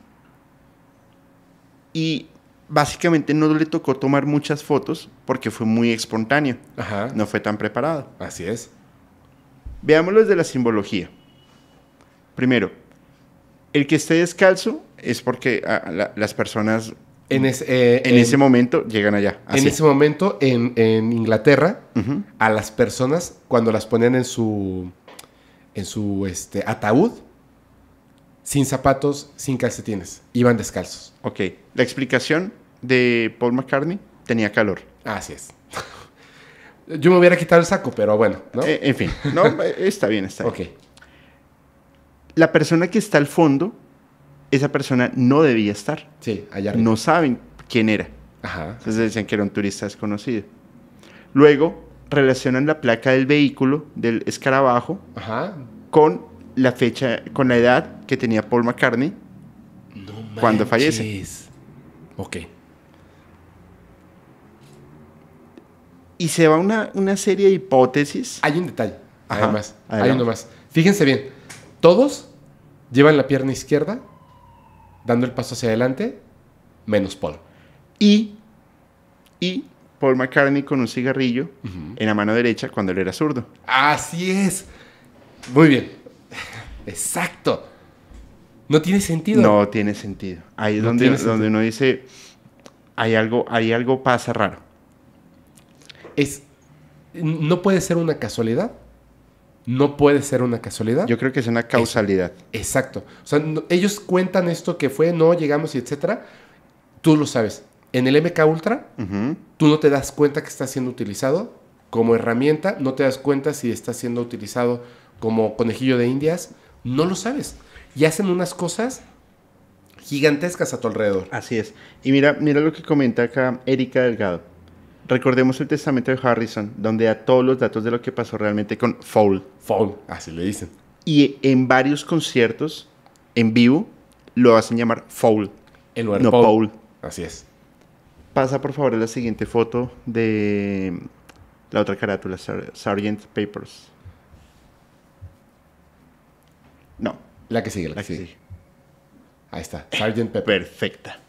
Y básicamente no le tocó tomar muchas fotos porque fue muy espontáneo. Ajá. No fue tan preparado. Así es. Veámoslo desde la simbología. Primero, el que esté descalzo es porque ah, las personas eh, en, ese momento llegan allá. En ese momento, en, Inglaterra, a las personas, cuando las ponían en su, en su este, ataúd, sin zapatos, sin calcetines, iban descalzos. Ok, la explicación de Paul McCartney tenía calor. Así es. Yo me hubiera quitado el saco, pero bueno, eh, en fin, no, está bien, está bien. Ok. La persona que está al fondo, esa persona no debía estar. Sí, allá No saben quién era. Ajá. Entonces decían que era un turista desconocido. Luego relacionan la placa del vehículo, del escarabajo, con la fecha, con la edad que tenía Paul McCartney cuando fallece. Ok. y se va una, serie de hipótesis. Hay un detalle, además. Hay uno más. Fíjense bien, todos llevan la pierna izquierda dando el paso hacia adelante, menos Paul. Y, Paul McCartney con un cigarrillo en la mano derecha cuando él era zurdo. Así es. Muy bien. Exacto. No tiene sentido. No tiene sentido. Ahí es donde, uno dice, hay algo, hay algo pasa raro es, no puede ser una casualidad. No puede ser una casualidad. Yo creo que es una causalidad. exacto. O sea, ellos cuentan esto que fue, no llegamos y etcétera. Tú lo sabes. En el MK Ultra, tú no te das cuenta que está siendo utilizado como herramienta, no te das cuenta si está siendo utilizado como conejillo de indias, no lo sabes. Y hacen unas cosas gigantescas a tu alrededor. Así es. Y mira, mira lo que comenta acá Erika Delgado. Recordemos el testamento de Harrison, donde da todos los datos de lo que pasó realmente con Foul. Foul, así le dicen. Y en varios conciertos en vivo lo hacen llamar Foul, En lugar no Paul. Así es. Pasa por favor a la siguiente foto de la otra carátula, Sargent Papers. No. La que sigue, la, que, sigue. Ahí está, Sargent Papers. Perfecta.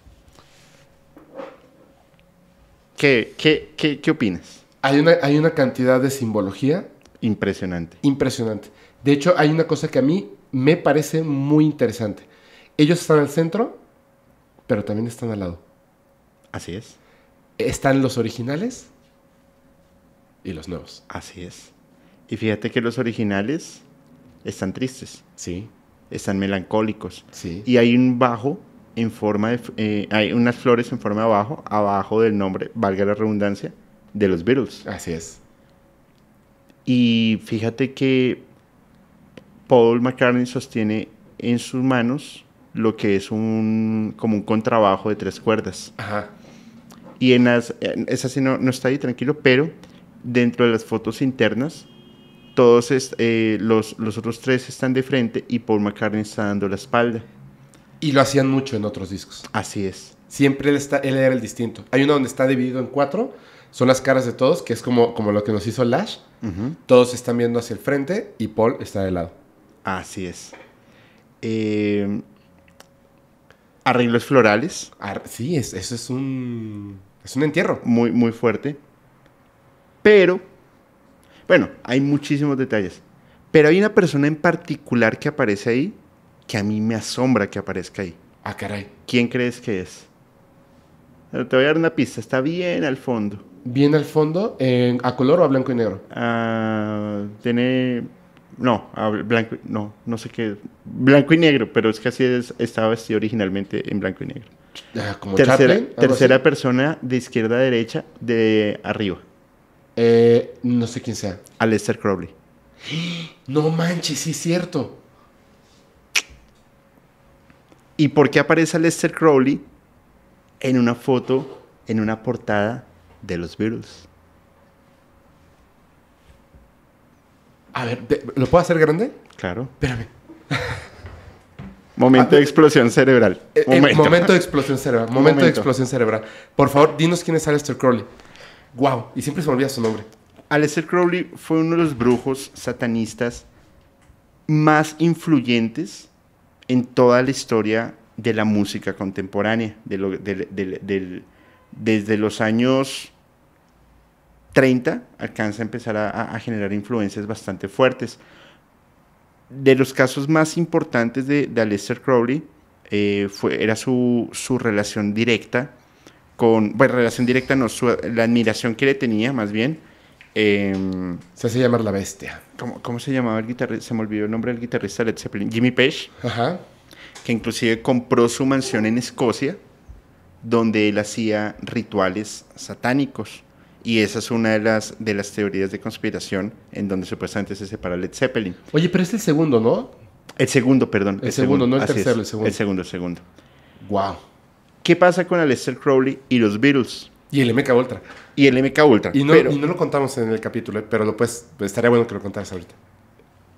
¿Qué, opinas? Hay una, hay una cantidad de simbología. Impresionante. Impresionante. De hecho, hay una cosa que a mí me parece muy interesante. Ellos están al centro, pero también están al lado. Así es. Están los originales y los nuevos. Así es. Y fíjate que los originales están tristes. Sí. Están melancólicos. Sí. Y hay un bajo en forma de, eh, hay unas flores en forma de abajo, abajo del nombre, valga la redundancia, de los Beatles. Así es. Y fíjate que Paul McCartney sostiene en sus manos lo que es un como un contrabajo de tres cuerdas. Ajá. Y en las esa sí no, no está ahí tranquilo, pero dentro de las fotos internas todos eh, los, los otros tres están de frente y Paul McCartney está dando la espalda. Y lo hacían mucho en otros discos. Así es. Siempre él, era el distinto. Hay uno donde está dividido en cuatro, son las caras de todos, que es como, como lo que nos hizo Lash. Todos están viendo hacia el frente y Paul está de lado. Así es. Eh, arreglos florales. sí, es, eso es un, es un entierro. Muy, muy fuerte. Pero, bueno, hay muchísimos detalles. Pero hay una persona en particular que aparece ahí que a mí me asombra que aparezca ahí. Ah, caray. ¿Quién crees que es? te voy a dar una pista, está bien al fondo. ¿Bien al fondo? ¿A color o a blanco y negro? Ah, tiene... No, blanco, no, no sé qué. Blanco y negro, pero es que así es, estaba vestido originalmente en blanco y negro. Ah, tercera, persona de izquierda a derecha, de arriba. Eh, no sé quién sea. Alester Crowley. No manches, sí es cierto. ¿Y por qué aparece Lester Crowley en una foto, en una portada de los Beatles? A ver, ¿lo puedo hacer grande? Claro. Espérame. Ah, eh, eh, momento de explosión cerebral. momento. de explosión cerebral. Momento, de explosión cerebral. Por favor, dinos quién es Aleister Crowley. Wow, y siempre se me olvida su nombre. Aleister Crowley fue uno de los brujos satanistas más influyentes en toda la historia de la música contemporánea, desde los años 30 alcanza a empezar a, generar influencias bastante fuertes. De los casos más importantes de, Aleister Crowley eh, fue, era su, su, relación directa con, pues, relación directa no, su, la admiración que le tenía más bien Em, se hace llamar La Bestia. ¿Cómo, se llamaba el guitarrista? Se me olvidó el nombre del guitarrista Led Zeppelin. Jimmy Page. Ajá. Que inclusive compró su mansión en Escocia, donde él hacía rituales satánicos. Y esa es una de las, de las teorías de conspiración en donde supuestamente se separa Led Zeppelin. Oye, pero es el segundo, ¿no? El segundo, perdón. El, segundo, no el tercero, el segundo. El segundo, el segundo. Wow. ¿Qué pasa con Aleister Crowley y los Beatles? Y el MK Ultra y el MK Ultra. Y no, lo contamos en el capítulo, eh, pero lo pues, estaría bueno que lo contaras ahorita.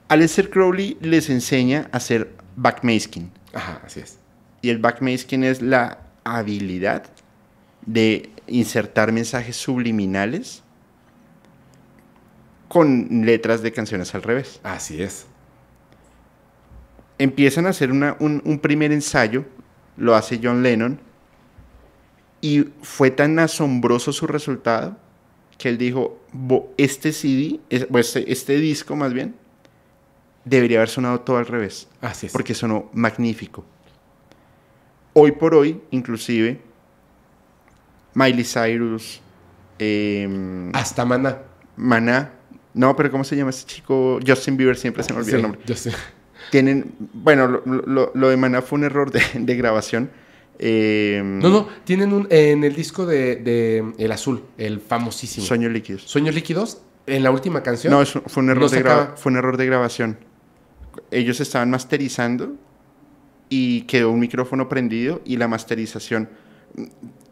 Aleister Crowley les enseña a hacer backmasking. Ajá, así es. Y el backmasking es la habilidad de insertar mensajes subliminales con letras de canciones al revés. Así es. Empiezan a hacer un primer ensayo, lo hace John Lennon, y fue tan asombroso su resultado que él dijo, este CD, este, este disco más bien, debería haber sonado todo al revés. Así Porque sonó magnífico. Hoy por hoy, inclusive, Miley Cyrus. Em, Hasta Maná. Maná. No, pero ¿cómo se llama ese chico? Justin Bieber, siempre se me olvida el nombre. Tienen, bueno, lo, de Maná fue un error de grabación Em, no, no, tienen un, en el disco de, El Azul, el famosísimo. Sueños Líquidos. Sueños Líquidos, en la última canción. No, fue, un error de fue un error de grabación. Ellos estaban masterizando y quedó un micrófono prendido y la masterización.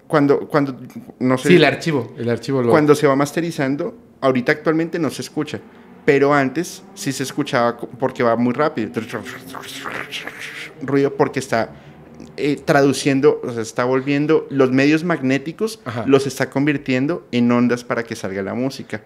Cuando, cuando, no sé. Sí, el archivo, el archivo. Cuando se va masterizando, ahorita actualmente no se escucha, pero antes sí se escuchaba porque va muy rápido. Ruido porque está eh, traduciendo, o sea, está volviendo los medios magnéticos, los está convirtiendo en ondas para que salga la música.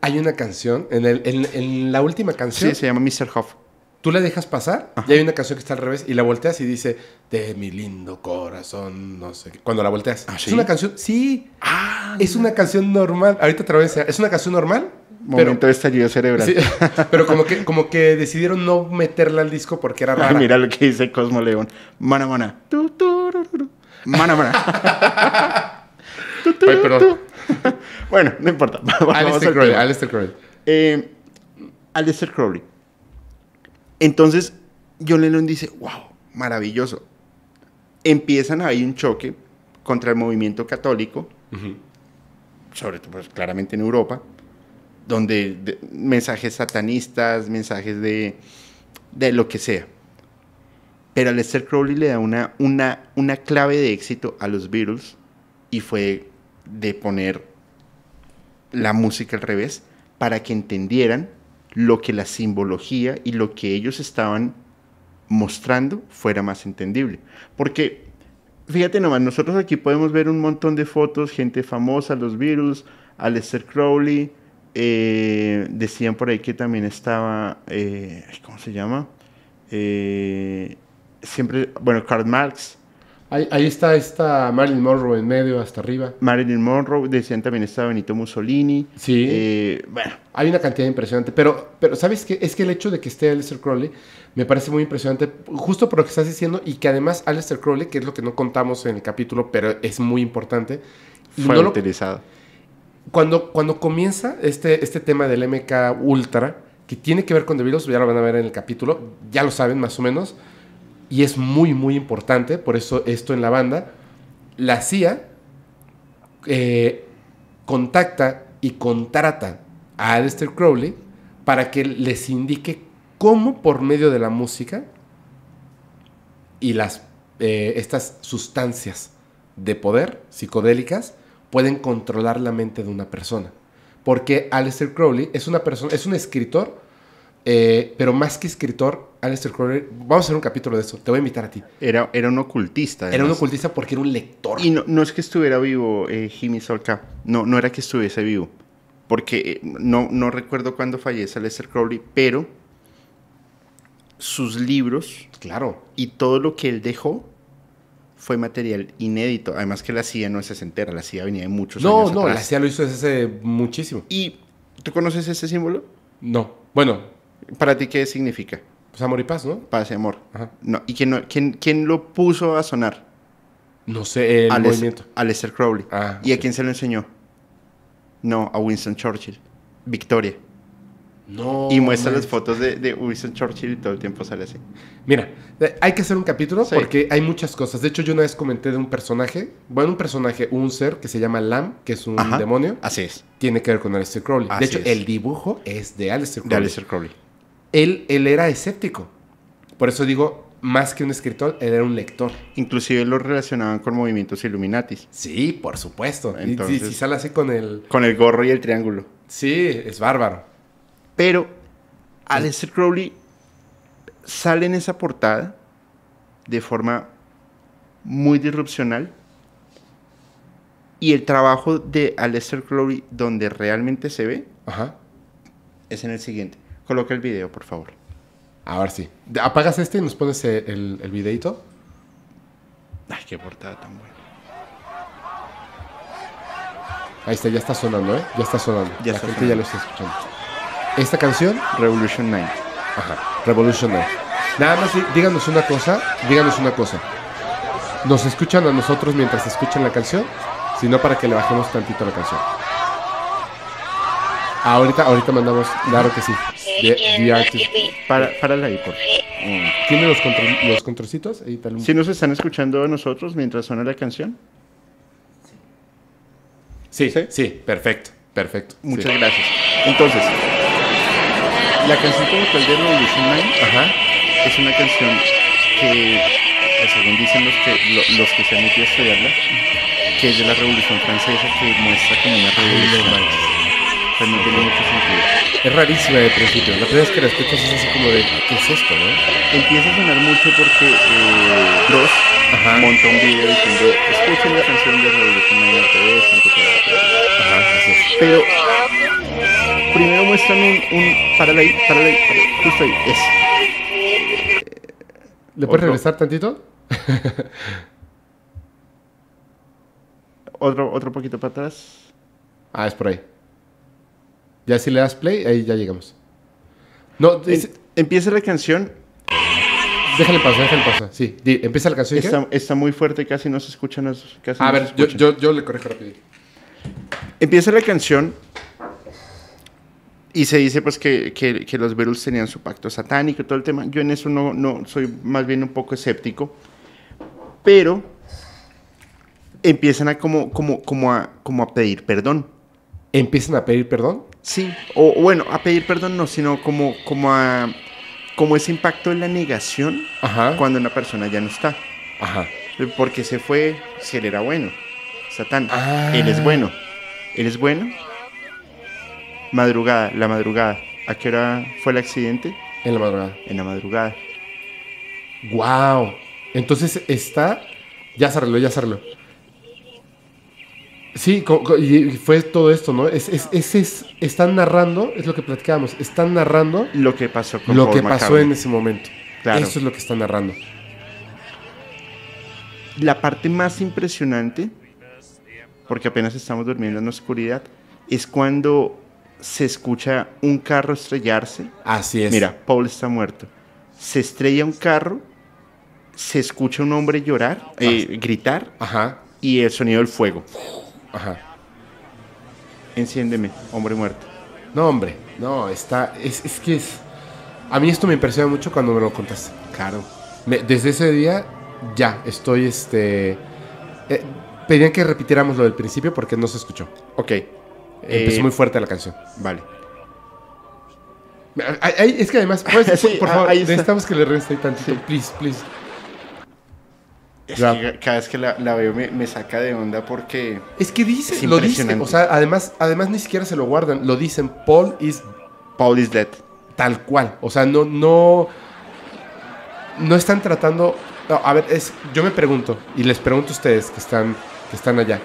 Hay una canción, en, la última canción. Sí, se llama Mr. Hoff Tú la dejas pasar y hay una canción que está al revés y la volteas y dice, de mi lindo corazón, no sé qué. Cuando la volteas. Ah, es una canción, sí. Ah, es una canción normal. Ahorita te vez Es una canción normal Momento de estallido cerebral. pero como que, como que decidieron no meterla al disco porque era rara. mira lo que dice Cosmo León. Mana, mana. Mana, mana. bueno, no importa. Crowley. Alistair Crowley. Eh, Crowley. Entonces, John Lennon dice, wow, maravilloso. Empiezan ahí un choque contra el movimiento católico, sobre todo pues, claramente en Europa donde mensajes satanistas, mensajes de, lo que sea. Pero Lester Crowley le da una, una, una clave de éxito a los Beatles y fue de poner la música al revés para que entendieran lo que la simbología y lo que ellos estaban mostrando fuera más entendible. Porque, fíjate nomás, nosotros aquí podemos ver un montón de fotos, gente famosa, los Beatles, Aleister Crowley, eh, decían por ahí que también estaba, eh, ¿cómo se llama? Eh, siempre, bueno, Karl Marx. Ahí, está esta Marilyn Monroe en medio, hasta arriba. Marilyn Monroe, decían también estaba Benito Mussolini. Sí. Eh, bueno. Hay una cantidad impresionante, pero, pero ¿sabes qué? Es que el hecho de que esté Aleister Crowley me parece muy impresionante, justo por lo que estás diciendo, y que además Aleister Crowley, que es lo que no contamos en el capítulo, pero es muy importante. Fue cuando, cuando comienza este, este tema del MK Ultra, que tiene que ver con The Beatles, ya lo van a ver en el capítulo, ya lo saben más o menos, y es muy, muy importante, por eso esto en la banda, la CIA eh, contacta y contrata a Aleister Crowley para que les indique cómo por medio de la música y las, eh, estas sustancias de poder psicodélicas pueden controlar la mente de una persona. Porque Aleister Crowley es una persona, es un escritor, eh, pero más que escritor, Aleister Crowley, vamos a hacer un capítulo de eso, te voy a invitar a ti. Era, era un ocultista. Era un ocultista porque era un lector. Y no, no es que estuviera vivo eh, Jimmy Solka, no, no era que estuviese vivo, porque eh, no, no recuerdo cuándo fallece Aleister Crowley, pero sus libros claro. y todo lo que él dejó fue material inédito. Además que la CIA no es entera. la CIA venía de muchos no, años No, no, la CIA lo hizo desde muchísimo. ¿Y tú conoces ese símbolo? No. Bueno. ¿Para ti qué significa? Pues amor y paz, ¿no? Paz y amor. Ajá. No. ¿Y quién, quién, quién lo puso a sonar? No sé, el movimiento. Aleister Crowley. Ah, ¿Y a quién se lo enseñó? No, a Winston Churchill. Victoria. Y muestra las fotos de, Wilson Churchill y todo el tiempo sale así. Mira, hay que hacer un capítulo porque hay muchas cosas. De hecho, yo una vez comenté de un personaje, bueno, un personaje, un ser que se llama Lam, que es un demonio. Así es. Tiene que ver con Aleister Crowley. de hecho, el dibujo es de Aleister Crowley. De Crowley. Él, él era escéptico. Por eso digo, más que un escritor, él era un lector. Inclusive lo relacionaban con movimientos illuminatis. Sí, por supuesto. Entonces, y, sale así con el... Con el gorro y el triángulo. Sí, es bárbaro. Pero Aleister Crowley sale en esa portada de forma muy disrupcional. Y el trabajo de Aleister Crowley, donde realmente se ve, es en el siguiente. Coloca el video, por favor. a ver sí. ¿Apagas este y nos pones el, videito? Ay, qué portada tan buena. Ahí está, ya está sonando, ¿eh? Ya está sonando. Ya La gente ya lo está escuchando esta canción. Revolution Night. Ajá, Revolution Night. Nada más díganos una cosa, díganos una cosa. ¿Nos escuchan a nosotros mientras escuchan la canción? Si no, para que le bajemos tantito la canción. Ahorita, ahorita mandamos, claro que sí. The, Para, la ahí, mm. ¿Tiene los, controlcitos? Ahí, nos están escuchando a nosotros mientras suena la canción? Sí, sí, sí perfecto, perfecto. Muchas gracias. Entonces, la canción como tal de Revolution Ajá. es una canción que, eh, según dicen los que, se han metido a estudiarla, que es de la Revolución Francesa, que muestra como una revolución. Pues También tiene mucho sentido. Es rarísima de principio. La primera vez que la escuchas es así como de, ¿qué es esto, no? Empieza a sonar mucho porque eh, Gross monta un video diciendo, escuchen la canción de Revolución Main Ajá, así es. Pero primero muestran un, un para justo ahí, es. ¿Le puedes regresar tantito? otro, otro poquito para atrás. Ah, es por ahí. Ya si le das play, ahí ya llegamos. No, empieza la canción. Déjale pasar, déjale pasar. Sí, empieza la canción. Está, muy fuerte, casi no se escuchan. Casi a ver, yo, yo, yo, le corrijo rápido. Empieza la canción y se dice pues que, los verus tenían su pacto satánico y todo el tema. Yo en eso no, no soy más bien un poco escéptico, pero empiezan a como, como, como, a, como a pedir perdón. ¿Empiezan a pedir perdón? Sí, o bueno, a pedir perdón no, sino como, como a como ese impacto en la negación cuando una persona ya no está. Porque se fue, si él era bueno. Satán, él es ah. bueno. Él es bueno, Madrugada, la madrugada. ¿A qué hora fue el accidente? En la madrugada. En la madrugada. Wow. Entonces está. Ya se ya se Sí, y fue todo esto, ¿no? Es, es, están narrando, es lo que platicábamos, están narrando lo que pasó con Lo que pasó en ese momento. Claro. Eso es lo que están narrando. La parte más impresionante, porque apenas estamos durmiendo en la oscuridad, es cuando se escucha un carro estrellarse. Así es. Mira, Paul está muerto. Se estrella un carro, se escucha un hombre llorar, eh, ah. gritar, Ajá. y el sonido del fuego. Ajá. Enciéndeme, hombre muerto. No, hombre, no, está. Es, es que es. A mí esto me impresiona mucho cuando me lo contaste. Claro. desde ese día, ya, estoy este. Eh, pedían que repitiéramos lo del principio porque no se escuchó. Ok. Empezó eh, muy fuerte la canción. Vale. Ah, ah, es que además, por ah, favor, necesitamos que le reste tantito. Please, please. cada vez que la, veo me, saca de onda porque. Es que dicen, lo dicen. O sea, además, además ni siquiera se lo guardan. Lo dicen, Paul is. Paul is dead. Tal cual. O sea, no, no. No están tratando. a ver, es, yo me pregunto, y les pregunto a ustedes que están, que están allá.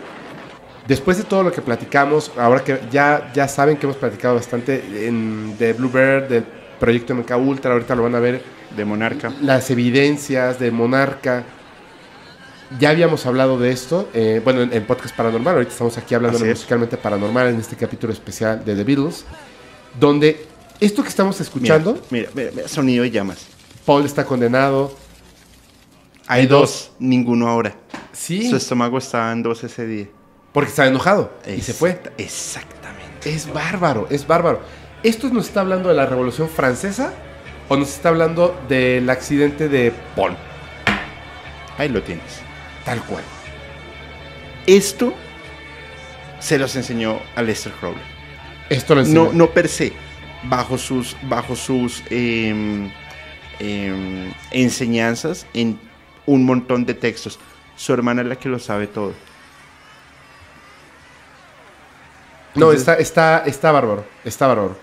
Después de todo lo que platicamos, ahora que ya, ya saben que hemos platicado bastante en, de Bluebird, del proyecto MK Ultra, ahorita lo van a ver. De Monarca. Las evidencias de Monarca. Ya habíamos hablado de esto, eh, bueno, en, Podcast Paranormal, ahorita estamos aquí hablando musicalmente paranormal en este capítulo especial de The Beatles, donde esto que estamos escuchando... Mira, mira, sonido y llamas. Paul está condenado. Hay, dos. dos. Ninguno ahora. Sí. Su estómago está en dos ese día. Porque estaba enojado y se fue. Exactamente. Es bárbaro, es bárbaro. ¿Esto nos está hablando de la Revolución Francesa o nos está hablando del accidente de Paul? Ahí lo tienes. Tal cual. Esto se los enseñó a Lester Crowley. Esto lo enseñó. No, no per se, bajo sus, bajo sus em, em, enseñanzas en un montón de textos. Su hermana es la que lo sabe todo. No, está, está, está bárbaro. Está bárbaro.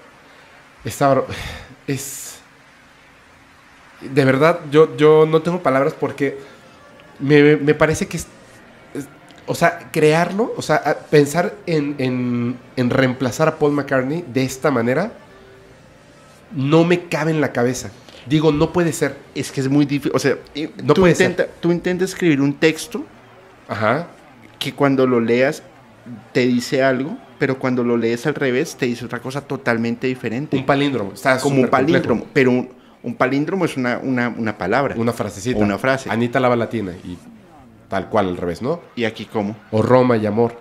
Está Es. De verdad, yo, yo no tengo palabras porque me, me parece que O sea, crearlo, o sea, pensar en, en, en reemplazar a Paul McCartney de esta manera no me cabe en la cabeza. Digo, no puede ser. Es que es muy difícil. O sea, no tú, intenta, tú intentas escribir un texto Ajá. que cuando lo leas te dice algo pero cuando lo lees al revés te dice otra cosa totalmente diferente. Un palíndromo, Estás como un palíndromo, pero un, palíndromo es una, palabra. Una frasecita. una frase. Anita lava latina y tal cual al revés, ¿no? ¿Y aquí cómo? O Roma y amor.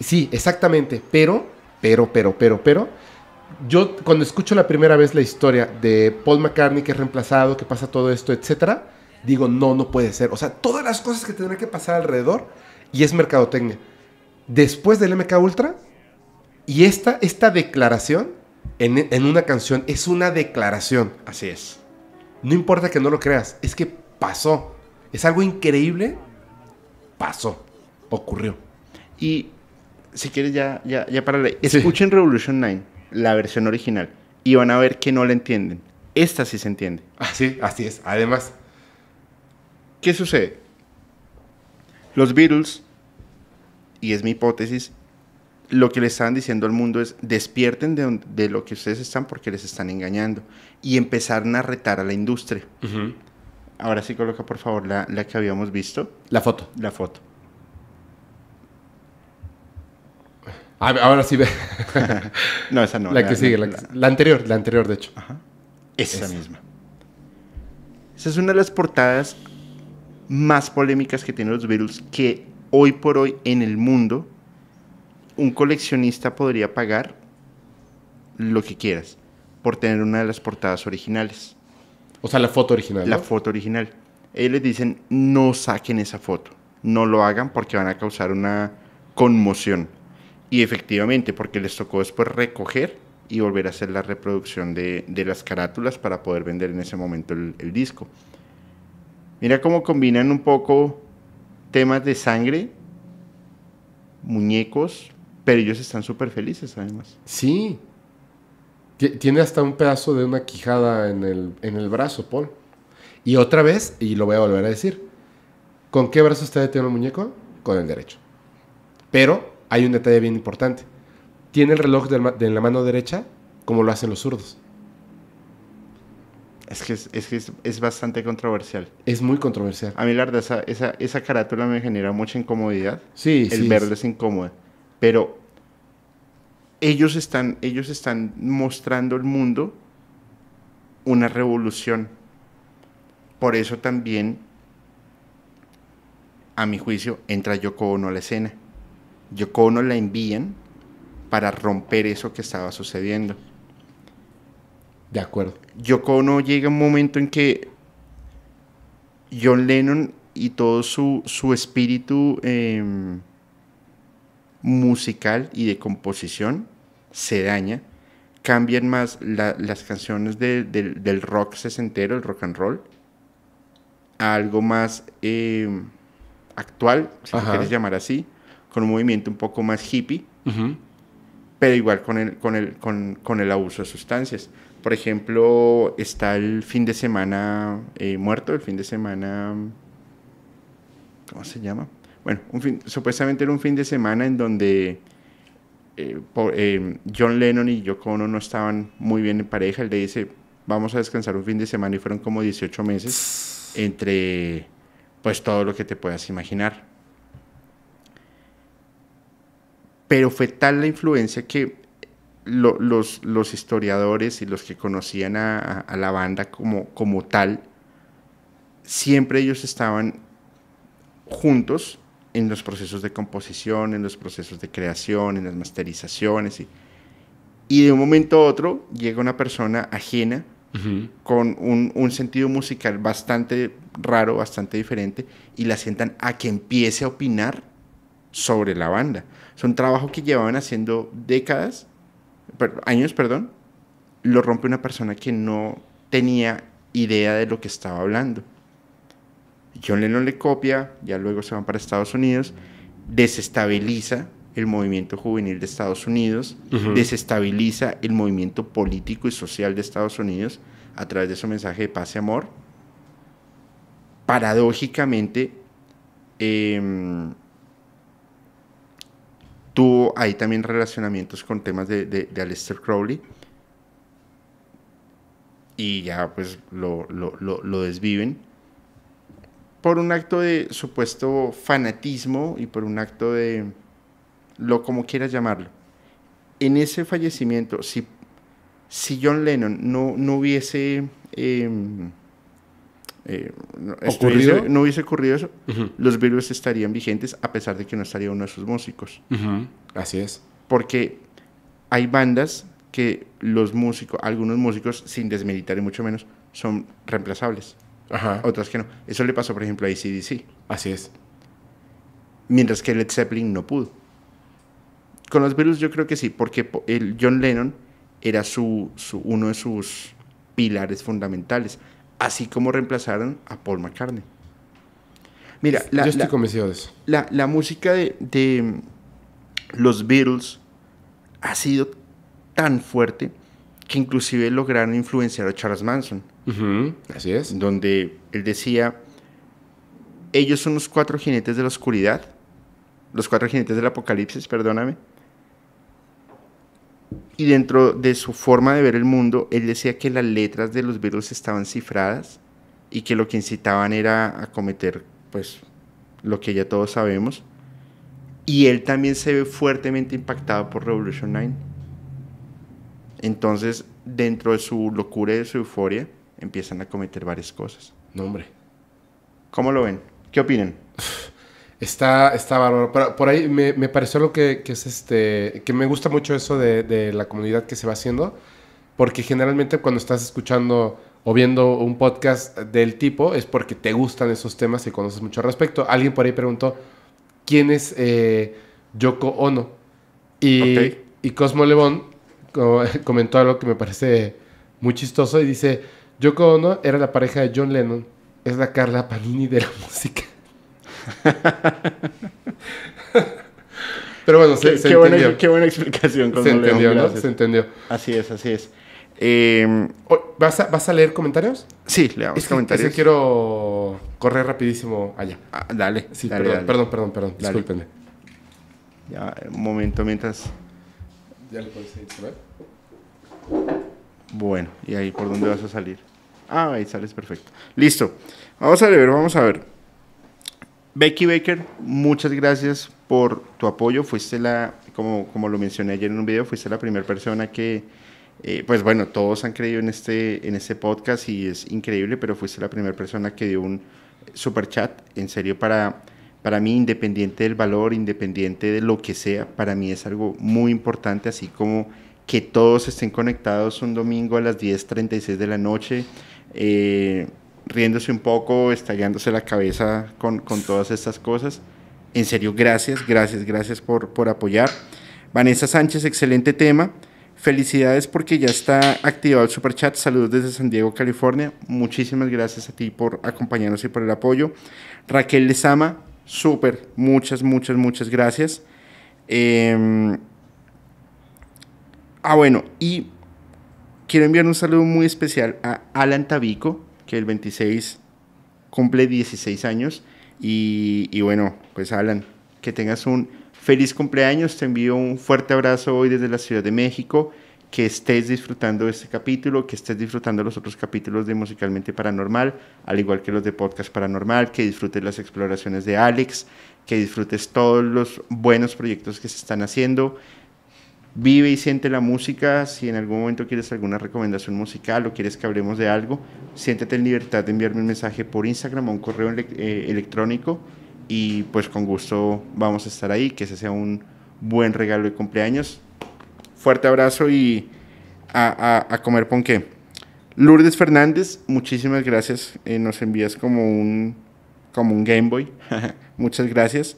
Sí, exactamente, pero, pero, pero, pero, pero, yo cuando escucho la primera vez la historia de Paul McCartney que es reemplazado, que pasa todo esto, etcétera, digo, no, no puede ser. O sea, todas las cosas que tendrán que pasar alrededor y es mercadotecnia. Después del MK Ultra, y esta, declaración en, una canción es una declaración. Así es. No importa que no lo creas, es que pasó. Es algo increíble. Pasó. Ocurrió. Y si quieres ya, ya, ya para Escuchen Revolution 9, la versión original, y van a ver que no la entienden. Esta sí se entiende. Así, ah, así es. Además, ¿qué sucede? Los Beatles, y es mi hipótesis, lo que le estaban diciendo al mundo es despierten de, lo que ustedes están porque les están engañando y empezaron a retar a la industria. Ahora sí coloca por favor la, que habíamos visto. La foto. La foto. Ah, ahora sí ve. no, esa no. La, que sigue, la, anterior, la anterior de hecho. Esa, misma. Esa es una de las portadas más polémicas que tienen los virus... que hoy por hoy en el mundo un coleccionista podría pagar lo que quieras por tener una de las portadas originales. O sea, la foto original. La foto original. Ellos les dicen, no saquen esa foto, no lo hagan porque van a causar una conmoción. Y efectivamente, porque les tocó después recoger y volver a hacer la reproducción de, las carátulas para poder vender en ese momento el disco. Mira cómo combinan un poco temas de sangre, muñecos, pero ellos están súper felices además. Sí. Tiene hasta un pedazo de una quijada en el, brazo, Paul. Y otra vez, y lo voy a volver a decir, ¿con qué brazo está detenido el muñeco? Con el derecho. Pero hay un detalle bien importante. Tiene el reloj de la mano derecha como lo hacen los zurdos. Es que, es, es bastante controversial. Es muy controversial. A mí la verdad, esa, carátula me genera mucha incomodidad. Sí, el sí, es incómodo. Pero ellos están, ellos están mostrando al mundo una revolución. Por eso también, a mi juicio, entra Yoko Ono a la escena. Yoko Ono la envían para romper eso que estaba sucediendo. De acuerdo. Yoko Ono llega un momento en que John Lennon y todo su, espíritu... Em, musical y de composición se daña. Cambian más las canciones del rock sesentero, el rock and roll, a algo más em, actual, si lo quieres llamar así, con un movimiento un poco más hippie, pero igual con el, con, el, con, el abuso de sustancias. Por ejemplo, está el fin de semana eh, muerto, el fin de semana... ¿Cómo se llama? Bueno, supuestamente era un fin de semana en donde eh, eh, John Lennon y Yoko Ono no estaban muy bien en pareja. Él le dice, vamos a descansar un fin de semana y fueron como 18 meses entre pues todo lo que te puedas imaginar. Pero fue tal la influencia que los, historiadores y los que conocían a, la banda como, como tal, siempre ellos estaban juntos en los procesos de composición, en los procesos de creación, en las masterizaciones. Y, y de un momento a otro llega una persona ajena con un, sentido musical bastante raro, bastante diferente, y la sientan a que empiece a opinar sobre la banda. Es un trabajo que llevaban haciendo décadas, años, perdón, lo rompe una persona que no tenía idea de lo que estaba hablando. John Lennon le copia, ya luego se van para Estados Unidos, desestabiliza el movimiento juvenil de Estados Unidos, desestabiliza el movimiento político y social de Estados Unidos a través de su mensaje de paz y amor. Paradójicamente, em, tuvo ahí también relacionamientos con temas de, Aleister Crowley. Y ya pues lo desviven por un acto de supuesto fanatismo y por un acto de lo como quieras llamarlo. En ese fallecimiento, si, John Lennon no, no hubiese... Em, eh, ¿Ocurrido? hubiese ocurrido eso, los Beatles estarían vigentes a pesar de que no estaría uno de sus músicos. Así es. Porque hay bandas que los músicos, algunos músicos, sin desmeditar y mucho menos, son reemplazables otras que no. Eso le pasó, por ejemplo, a ACDC. Así es. Mientras que Led Zeppelin no pudo. Con los Beatles yo creo que sí, porque el John Lennon era su, uno de sus pilares fundamentales, así como reemplazaron a Paul McCartney. Mira, la, yo estoy convencido de eso. La, música de, de los Beatles ha sido tan fuerte que inclusive lograron influenciar a Charles Manson. Así es. Donde él decía, ellos son los cuatro jinetes de la oscuridad, los cuatro jinetes del apocalipsis, perdóname. Y dentro de su forma de ver el mundo, él decía que las letras de los virus estaban cifradas y que lo que incitaban era a cometer, pues, lo que ya todos sabemos. Y él también se ve fuertemente impactado por Revolution 9 entonces, dentro de su locura y de su euforia, empiezan a cometer varias cosas. No, hombre. ¿Cómo lo ven? ¿Qué opinan? Está, está bárbaro. Por, ahí me, pareció lo que, es este. que me gusta mucho eso de, la comunidad que se va haciendo. Porque generalmente cuando estás escuchando o viendo un podcast del tipo es porque te gustan esos temas y conoces mucho al respecto. Alguien por ahí preguntó: ¿Quién es eh, Yoko Ono? Y, y Cosmo Levón comentó algo que me parece muy chistoso y dice, Yoko Ono era la pareja de John Lennon, es la Carla Panini de la música. Pero bueno, se, qué, Buena, qué buena explicación. Se entendió, ¿no? Se entendió. Así es, así es. Em, ¿Vas, a, ¿Vas a leer comentarios? Sí, leamos comentarios. quiero correr rapidísimo allá. Ah, dale, sí, perdón, perdón, perdón, Ya, un momento mientras... ¿Ya le puedes ir, bueno, ¿y ahí por dónde vas a salir? Ah, ahí sales perfecto. Listo. Vamos a ver, vamos a ver. Becky Baker, muchas gracias por tu apoyo. Fuiste la, como, como lo mencioné ayer en un video, fuiste la primera persona que, eh, pues bueno, todos han creído en este, en este podcast y es increíble, pero fuiste la primera persona que dio un super chat, en serio, para, para mí, independiente del valor, independiente de lo que sea, para mí es algo muy importante, así como que todos estén conectados un domingo a las 10.36 de la noche, eh, riéndose un poco, estallándose la cabeza con, todas estas cosas. En serio, gracias, gracias, gracias por, por apoyar. Vanessa Sánchez, excelente tema. Felicidades porque ya está activado el super chat. Saludos desde San Diego, California. Muchísimas gracias a ti por acompañarnos y por el apoyo. Raquel Lezama, súper, muchas, muchas, muchas gracias. Em, Ah, bueno, y quiero enviar un saludo muy especial a Alan Tabico, que el 26 cumple 16 años. Y, bueno, pues Alan, que tengas un feliz cumpleaños. Te envío un fuerte abrazo hoy desde la Ciudad de México. Que estés disfrutando este capítulo, que estés disfrutando los otros capítulos de Musicalmente Paranormal, al igual que los de Podcast Paranormal, que disfrutes las exploraciones de Alex, que disfrutes todos los buenos proyectos que se están haciendo vive y siente la música. Si en algún momento quieres alguna recomendación musical o quieres que hablemos de algo, siéntete en libertad de enviarme un mensaje por Instagram o un correo eh, electrónico y pues con gusto vamos a estar ahí. Que ese sea un buen regalo de cumpleaños. Fuerte abrazo y a, a, a comer ponqué. Lourdes Fernández, muchísimas gracias. Eh, nos envías como un, como un Game Boy. Muchas gracias.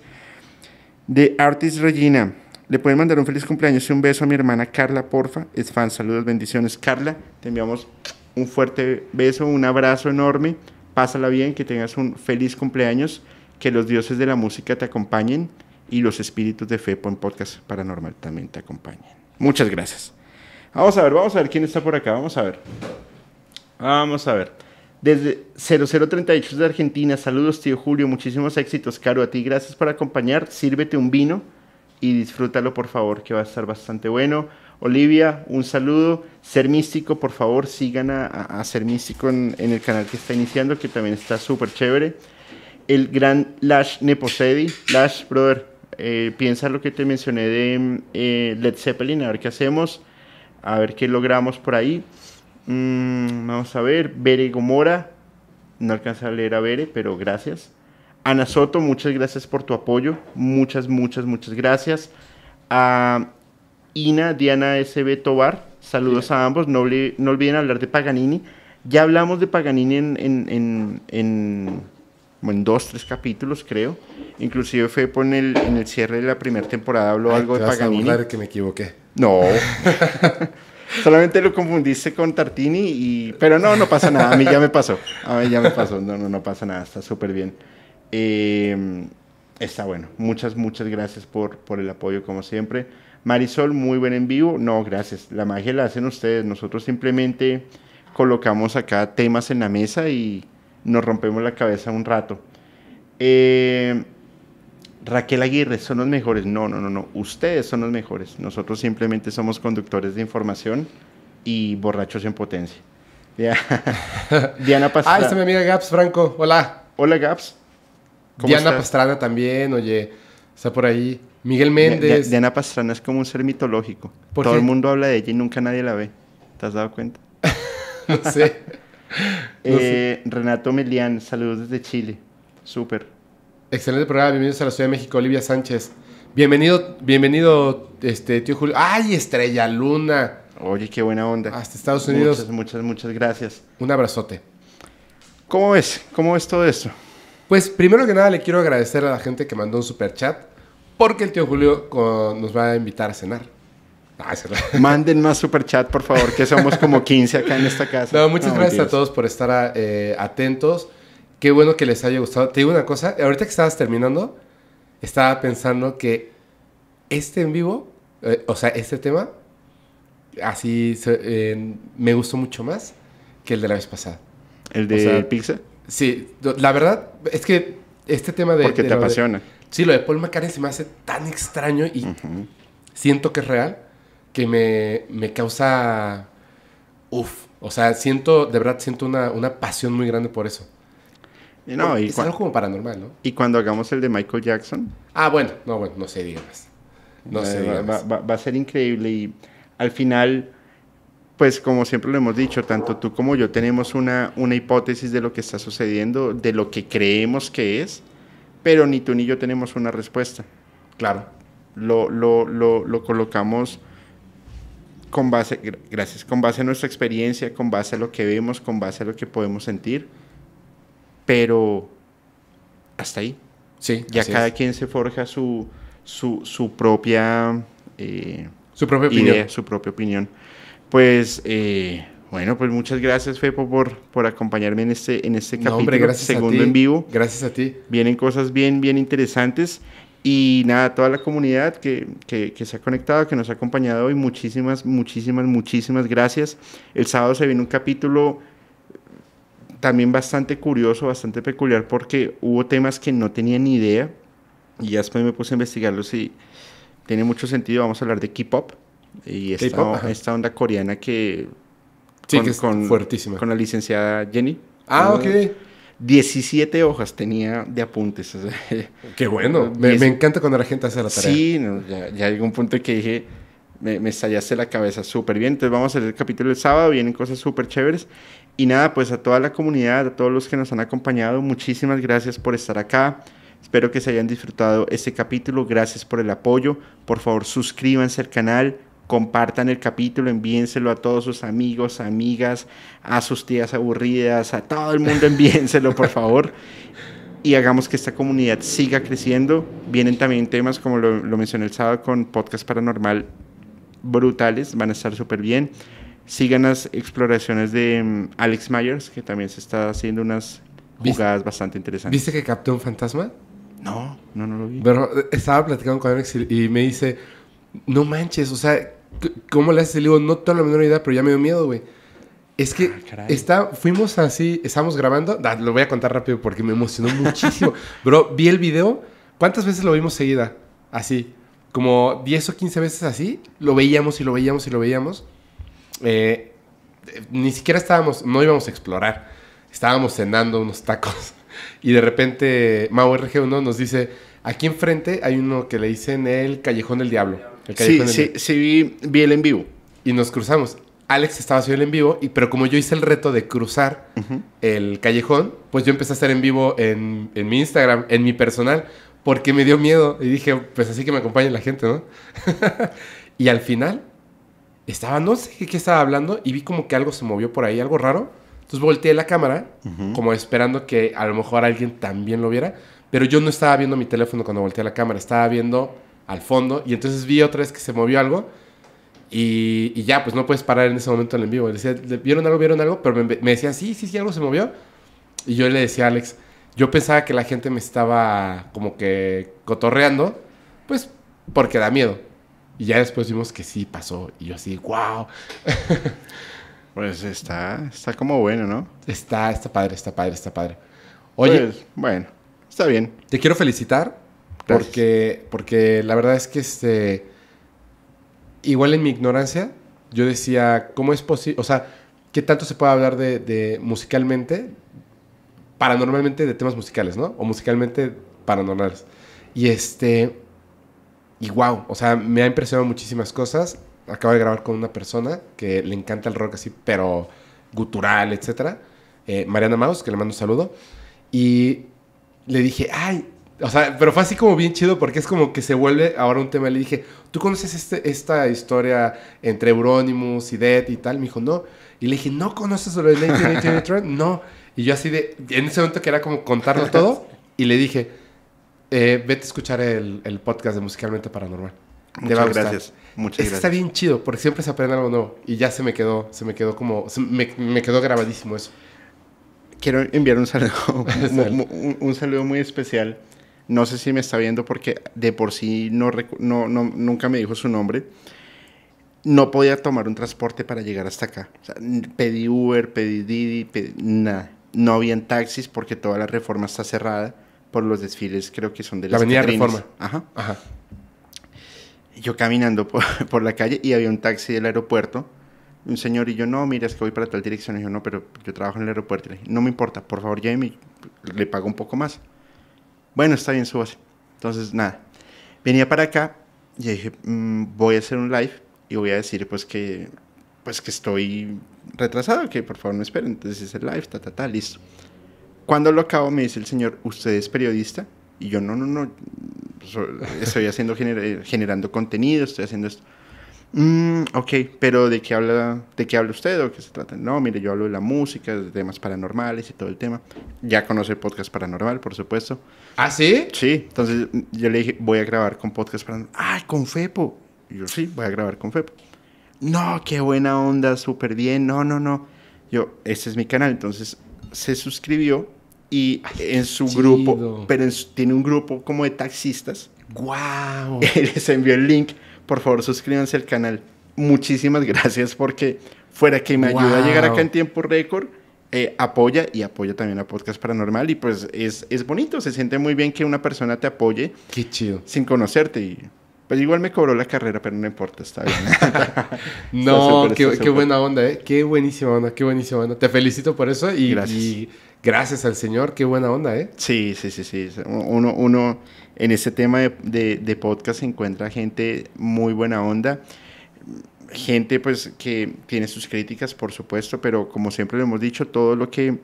De Artist Regina. Le pueden mandar un feliz cumpleaños y un beso a mi hermana Carla, porfa. Es fan, saludos, bendiciones. Carla, te enviamos un fuerte beso, un abrazo enorme. Pásala bien, que tengas un feliz cumpleaños, que los dioses de la música te acompañen y los espíritus de fe en podcast paranormal también te acompañen. Muchas gracias. Vamos a ver, vamos a ver quién está por acá, vamos a ver. Vamos a ver. Desde 0038 de Argentina, saludos tío Julio, muchísimos éxitos, Caro, a ti, gracias por acompañar, sírvete un vino y disfrútalo por favor, que va a estar bastante bueno. Olivia, un saludo. Ser místico, por favor, sigan a, Ser místico en, el canal que está iniciando, que también está súper chévere. El gran Lash Neposedi. Lash, brother, eh, piensa lo que te mencioné de mm, eh, Led Zeppelin, a ver qué hacemos, a ver qué logramos por ahí. Mm, vamos a ver, Bere Gomora. No alcanza a leer a Bere, pero gracias. Ana Soto, muchas gracias por tu apoyo. Muchas, muchas, muchas gracias. A Ina, Diana SB Tovar. saludos a ambos. No, olviden hablar de Paganini. Ya hablamos de Paganini en, en, en, en, dos, tres capítulos, creo. Inclusive fue en el, en el cierre de la primera temporada habló algo de Paganini. claro que me equivoqué. No. Solamente lo confundiste con Tartini y... Pero no, no pasa nada. A mí ya me pasó. A mí ya me pasó. No, no, no pasa nada. Está súper bien. Em, está bueno. Muchas, muchas gracias por, por el apoyo, como siempre. Marisol, muy buen en vivo. No, gracias. La magia la hacen ustedes. Nosotros simplemente colocamos acá temas en la mesa y nos rompemos la cabeza un rato. Em, Raquel Aguirre, son los mejores. No, no, no, no. Ustedes son los mejores. Nosotros simplemente somos conductores de información y borrachos en potencia. Diana Pastrana. Ah, esta mi amiga Gaps Franco. Hola. Hola Gaps. Diana Pastrana también, oye, está por ahí. Miguel Méndez. Diana Pastrana es como un ser mitológico. Todo el mundo habla de ella y nunca nadie la ve. ¿Te has dado cuenta? no sé. Eh, Renato Melián, saludos desde Chile. Súper. Excelente programa, bienvenidos a la Ciudad de México, Olivia Sánchez. Bienvenido, bienvenido, este, tío Julio. ¡Ay, Estrella Luna! Oye, qué buena onda. Hasta Estados Unidos. Muchas, muchas, muchas gracias. Un abrazote. ¿Cómo ves? ¿Cómo es todo esto? Pues primero que nada le quiero agradecer a la gente que mandó un super chat porque el tío Julio nos va a invitar a cenar. Ah, Manden más super chat, por favor, que somos como 15 acá en esta casa. No, muchas gracias a todos por estar ah, eh, atentos. Qué bueno que les haya gustado. Te digo una cosa, ahorita que estabas terminando, estaba pensando que este en vivo, eh, o sea, este tema, así eh, me gustó mucho más que el de la vez pasada. ¿El de o pizza? Sí, la verdad es que este tema de... Porque te apasiona. sí, lo de Paul McCartney se me hace tan extraño y siento que es real, que me, causa... Uf, o sea, siento, de verdad siento una, pasión muy grande por eso. no, y es algo como paranormal, ¿no? Y cuando hagamos el de Michael Jackson. Ah, bueno, no, bueno, no sé, diga más. No sé, va, a ser increíble y al final pues como siempre lo hemos dicho, tanto tú como yo tenemos una, hipótesis de lo que está sucediendo, de lo que creemos que es, pero ni tú ni yo tenemos una respuesta. Claro. Lo, lo, lo, colocamos con base, gracias, con base a nuestra experiencia, con base a lo que vemos, con base a lo que podemos sentir, pero hasta ahí. Sí. Ya cada quien se forja su, su, su propia... Eh, su propia opinión. su propia opinión. Pues, eh, bueno, pues muchas gracias, Fepo, por, por acompañarme en este, en este capítulo. gracias segundo en vivo. Gracias a ti. Vienen cosas bien, bien interesantes. Y nada, toda la comunidad que, se ha conectado, que nos ha acompañado hoy, muchísimas, muchísimas, muchísimas gracias. El sábado se viene un capítulo también bastante curioso, bastante peculiar, porque hubo temas que no tenía ni idea y ya después me puse a investigarlos y tiene mucho sentido. Vamos a hablar de K-pop y esta, esta onda coreana que... Sí, con, con, fuertísima. Con la licenciada Jenny. Ah, ok. 17 hojas tenía de apuntes. Qué bueno. Me, encanta cuando la gente hace la tarea. Sí, ya, ya, llegó un punto que dije, me, me estallaste la cabeza súper bien. Entonces vamos a hacer el capítulo del sábado, vienen cosas súper chéveres. Y nada, pues a toda la comunidad, a todos los que nos han acompañado, muchísimas gracias por estar acá. Espero que se hayan disfrutado este capítulo. Gracias por el apoyo. Por favor, suscríbanse al canal compartan el capítulo, envíenselo a todos sus amigos, amigas, a sus tías aburridas, a todo el mundo, envíenselo por favor. y hagamos que esta comunidad siga creciendo. Vienen también temas, como lo, mencioné el sábado, con Podcast Paranormal brutales, van a estar súper bien. Sigan las exploraciones de mm, Alex Myers, que también se está haciendo unas jugadas bastante interesantes. ¿Viste que captó un fantasma? No, no, no lo vi. Pero eh, estaba platicando con Alex y me dice, no manches, o sea, ¿Cómo le haces? el digo, no toda la menor idea, pero ya me dio miedo, güey. Es que ah, está, fuimos así, estábamos grabando. Ah, lo voy a contar rápido porque me emocionó muchísimo. Bro, vi el video. ¿Cuántas veces lo vimos seguida? Así. Como 10 o 15 veces así. Lo veíamos y lo veíamos y lo veíamos. Eh, ni siquiera estábamos, no íbamos a explorar. Estábamos cenando unos tacos. Y de repente, Mau RG1 nos dice: aquí enfrente hay uno que le dicen el Callejón del Diablo sí, sí, sí, vi, el en vivo. Y nos cruzamos. Alex estaba haciendo el en vivo, y, pero como yo hice el reto de cruzar el callejón, pues yo empecé a hacer en vivo en, mi Instagram, en mi personal, porque me dio miedo. Y dije, pues así que me acompañe la gente, ¿no? y al final, estaba, no sé qué estaba hablando, y vi como que algo se movió por ahí, algo raro. Entonces volteé la cámara, como esperando que a lo mejor alguien también lo viera, pero yo no estaba viendo mi teléfono cuando volteé la cámara, estaba viendo al fondo. Y entonces vi otra vez que se movió algo. Y, ya, pues no puedes parar en ese momento en el vivo. Le decía, ¿vieron algo? ¿Vieron algo? Pero me, me, decía, sí, sí, sí, algo se movió. Y yo le decía Alex, yo pensaba que la gente me estaba como que cotorreando, pues porque da miedo. Y ya después vimos que sí pasó. Y yo así, wow. pues está, está como bueno, ¿no? Está, está padre, está padre, está padre. Oye, pues, bueno, está bien. Te quiero felicitar porque, porque la verdad es que este, igual en mi ignorancia, yo decía, ¿cómo es posible? O sea, ¿qué tanto se puede hablar de, musicalmente, paranormalmente de temas musicales, ¿no? O musicalmente paranormales. Y este, y wow, o sea, me ha impresionado muchísimas cosas. Acabo de grabar con una persona que le encanta el rock así, pero gutural, etc. Eh, Mariana Maus, que le mando un saludo. Y le dije, ay, o sea, pero fue así como bien chido porque es como que se vuelve ahora un tema. Le dije, ¿tú conoces este, esta historia entre Euronymous y Dead y tal? Me dijo, no. Y le dije, ¿no conoces sobre el Trend. no. Y yo así de, en ese momento que era como contarlo todo, y le dije, eh, vete a escuchar el, podcast de Musicalmente Paranormal. Muchas va gracias. Muchas este gracias. Está bien chido porque siempre se aprende algo nuevo. Y ya se me quedó, se me quedó como, me, quedó grabadísimo eso quiero enviar un saludo, un, saludo muy especial no sé si me está viendo porque de por sí no, nunca me dijo su nombre. No podía tomar un transporte para llegar hasta acá. pedí Uber, pedí Didi, nada. No había taxis porque toda la reforma está cerrada por los desfiles, creo que son de la Reforma. Ajá. Ajá. Yo caminando por, la calle y había un taxi del aeropuerto un señor y yo, no, mira, es que voy para tal dirección. Y yo, no, pero yo trabajo en el aeropuerto. Y le dije, no me importa, por favor, Jamie, le pago un poco más bueno, está bien, así, Entonces, nada, venía para acá y dije, mm, voy a hacer un live y voy a decir pues que, pues que estoy retrasado, que por favor no esperen. Entonces hice el live, ta, ta, ta, listo. Cuando lo acabo me dice el señor, ¿usted es periodista? Y yo, no, no, no, estoy haciendo eh, generando contenido, estoy haciendo esto. Mm, ok, pero ¿de qué, habla, ¿de qué habla usted o qué se trata? No, mire, yo hablo de la música, de temas paranormales y todo el tema. Ya conoce podcast paranormal, por supuesto. ¿Ah, sí? Sí, entonces mm, yo le dije, voy a grabar con podcast paranormal. ¡Ah, con Fepo! Y yo sí, voy a grabar con Fepo. No, qué buena onda, súper bien. No, no, no. Yo, ese es mi canal, entonces se suscribió y en su grupo, pero tiene un grupo como de taxistas. ¡Guau! Wow. les envió el link por favor suscríbanse al canal. Muchísimas gracias porque fuera que me ayuda a llegar acá en tiempo récord, eh, apoya y apoya también a Podcast Paranormal y pues es, es bonito, se siente muy bien que una persona te apoye. Qué chido. Sin conocerte y pues igual me cobró la carrera, pero no importa, está bien. no, qué, buena onda, ¿eh? Qué buenísima onda, qué buenísima onda. Te felicito por eso y gracias. al Señor, qué buena onda, ¿eh? Sí, sí, sí, sí. Uno, uno en este tema de, de, de podcast encuentra gente muy buena onda. Gente, pues, que tiene sus críticas, por supuesto, pero como siempre lo hemos dicho, todo lo que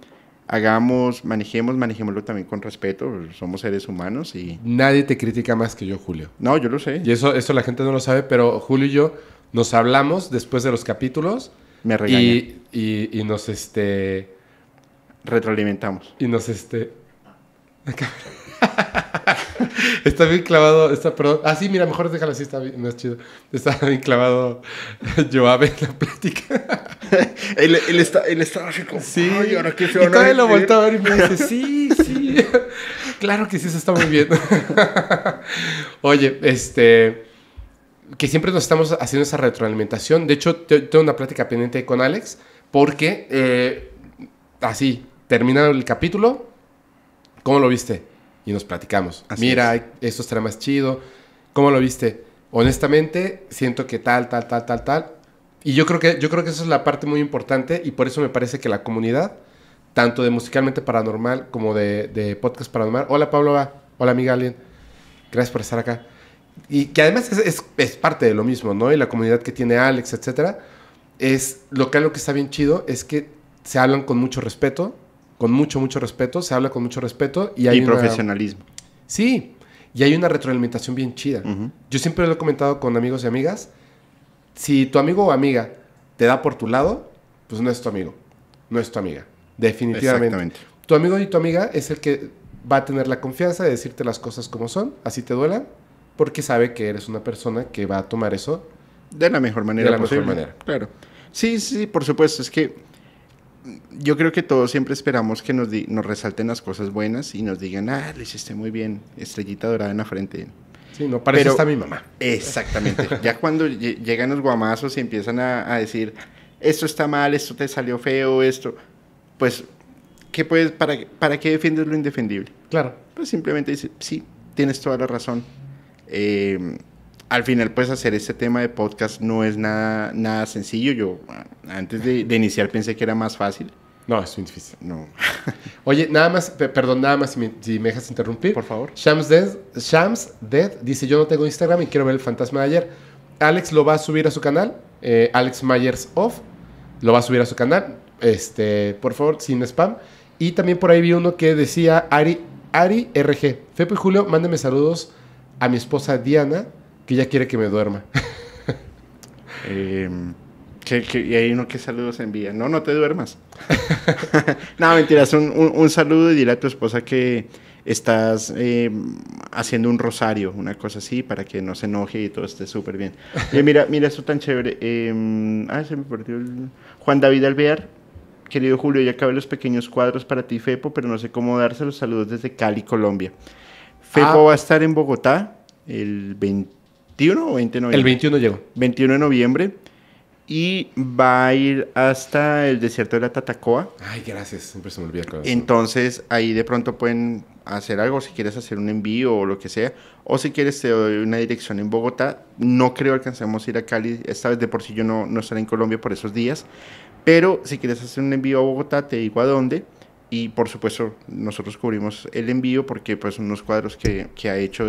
hagamos, manejemos, manejémoslo también con respeto, somos seres humanos y... Nadie te critica más que yo, Julio. No, yo lo sé. Y eso, eso la gente no lo sabe, pero Julio y yo nos hablamos después de los capítulos. Me regañan. Y, y nos, este... Retroalimentamos. Y nos, este... está bien clavado. Está, perdón. Ah, sí, mira, mejor déjalo así, está bien, no es chido. Está bien clavado Joab en la plática. él, él, está, él estaba así Sí, ahora qué feo. Y lo volteó a ver y dice, sí, sí. claro que sí, eso está muy bien. Oye, este. Que siempre nos estamos haciendo esa retroalimentación. De hecho, tengo una plática pendiente con Alex, porque eh, así, termina el capítulo. ¿Cómo lo viste? y nos platicamos. Mira, esto estará más chido. ¿Cómo lo viste? Honestamente, siento que tal, tal, tal, tal, tal. Y yo creo que, yo creo que esa es la parte muy importante y por eso me parece que la comunidad, tanto de Musicalmente Paranormal como de, Podcast Paranormal. Hola, Pablo. Hola, amiga Alien. Gracias por estar acá. Y que además es, es, parte de lo mismo, ¿no? Y la comunidad que tiene Alex, etcétera. Es lo que, lo que está bien chido es que se hablan con mucho respeto, con mucho, mucho respeto, se habla con mucho respeto y hay... profesionalismo. Sí, y hay una retroalimentación bien chida. Yo siempre lo he comentado con amigos y amigas, si tu amigo o amiga te da por tu lado, pues no es tu amigo, no es tu amiga, definitivamente. Tu amigo y tu amiga es el que va a tener la confianza de decirte las cosas como son, así te duelan, porque sabe que eres una persona que va a tomar eso de la mejor manera. la mejor manera. Claro. Sí, sí, por supuesto, es que yo creo que todos siempre esperamos que nos, nos resalten las cosas buenas y nos digan, ah, lo hiciste muy bien, estrellita dorada en la frente. Sí, no parece está mi mamá. Exactamente. ya cuando llegan los guamazos y empiezan a, decir, esto está mal, esto te salió feo, esto, pues, ¿qué puedes, para, ¿para qué defiendes lo indefendible? Claro. Pues simplemente dices, sí, tienes toda la razón. Eh, al final pues hacer este tema de podcast no es nada, nada sencillo. Yo antes de, iniciar pensé que era más fácil. No, es muy difícil. No. Oye, nada más, perdón, nada más si me, dejas interrumpir. Por favor. Shams Dead, Shams Dead dice, yo no tengo Instagram y quiero ver el fantasma de ayer. Alex lo va a subir a su canal, eh, Alex Myers Off, lo va a subir a su canal. Este, por favor, sin spam. Y también por ahí vi uno que decía Ari, Ari RG. Fepo Julio, mándenme saludos a mi esposa Diana, que ya quiere que me duerma. Eh, y ahí uno que saludos envía. No, no te duermas. no, mentiras, un, un, saludo y dile a tu esposa que estás eh, haciendo un rosario, una cosa así, para que no se enoje y todo esté súper bien. y mira, mira esto tan chévere. Em, ah, se me perdió el... Juan David Alvear. Querido Julio, ya acabé los pequeños cuadros para ti, Fepo, pero no sé cómo darse los saludos desde Cali, Colombia. Fepo ah. va a estar en Bogotá el 20 21 o 20 de noviembre. El 21 llegó. 21 de noviembre. Y va a ir hasta el desierto de la Tatacoa. Ay, gracias. Siempre se me olvida. Entonces, ahí de pronto pueden hacer algo. Si quieres hacer un envío o lo que sea. O si quieres te doy una dirección en Bogotá. No creo alcancemos a ir a Cali. Esta vez de por sí yo no, no estaré en Colombia por esos días. Pero si quieres hacer un envío a Bogotá, te digo a dónde y por supuesto nosotros cubrimos el envío porque pues unos cuadros que, ha hecho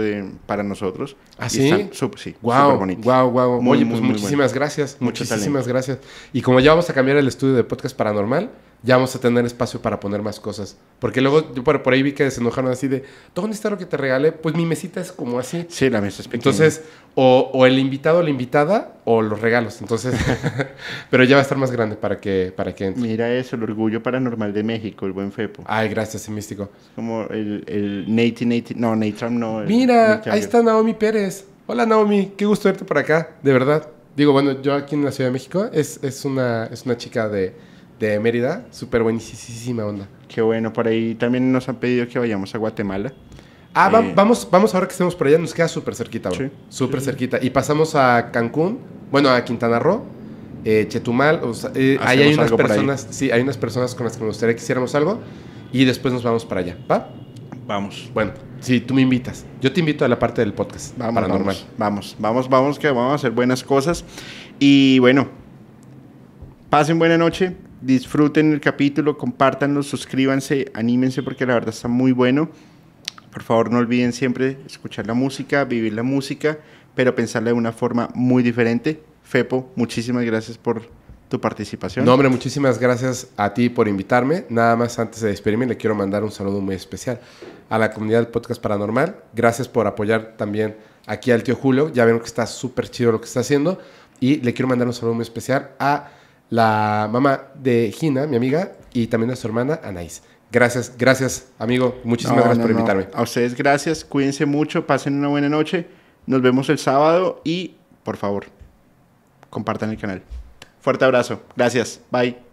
para nosotros. ¿Ah, sí? sí, wow, wow, Oye, muchísimas gracias. muchísimas gracias. Y como ya vamos a cambiar el estudio de Podcast Paranormal, ya vamos a tener espacio para poner más cosas. Porque luego yo por, ahí vi que se enojaron así de, ¿dónde está lo que te regale? Pues mi mesita es como así. Sí, la mesa es pequeña. Entonces, o, el invitado la invitada, o los regalos. Entonces, pero ya va a estar más grande para que, para que Mira eso, el orgullo paranormal de México, el buen Fepo. Ay, gracias, sí, místico. Es como el, el Nate, no, Nate Trump no. Mira, ahí está Naomi Pérez. Hola Naomi, qué gusto verte por acá, de verdad. Digo, bueno, yo aquí en la Ciudad de México es, es, una, es una chica de de Mérida. Súper buenísima onda. Qué bueno, por ahí también nos han pedido que vayamos a Guatemala. Ah, eh, vamos, vamos ahora que estemos por allá, nos queda súper cerquita, Sí. Súper cerquita. Y pasamos a Cancún, bueno, a Quintana Roo, eh, Chetumal. Eh, ahí hay unas personas, sí, hay unas personas con las que nos gustaría que hiciéramos algo. Y después nos vamos para allá, ¿va? Vamos. Bueno, si sí, tú me invitas. Yo te invito a la parte del podcast vamos, paranormal. Vamos, vamos, vamos, que vamos a hacer buenas cosas. Y bueno, pasen buena noche disfruten el capítulo, compártanlo, suscríbanse, anímense porque la verdad está muy bueno. Por favor, no olviden siempre escuchar la música, vivir la música, pero pensarla de una forma muy diferente. Fepo, muchísimas gracias por tu participación. No, hombre, muchísimas gracias a ti por invitarme. Nada más antes de despedirme, le quiero mandar un saludo muy especial a la comunidad del Podcast Paranormal. Gracias por apoyar también aquí al tío Julio. Ya veo que está súper chido lo que está haciendo. Y le quiero mandar un saludo muy especial a la mamá de Gina, mi amiga, y también a su hermana, Anaís. Gracias, gracias, amigo. Muchísimas gracias por invitarme. A ustedes gracias, cuídense mucho, pasen una buena noche. Nos vemos el sábado y, por favor, compartan el canal. Fuerte abrazo. Gracias. Bye.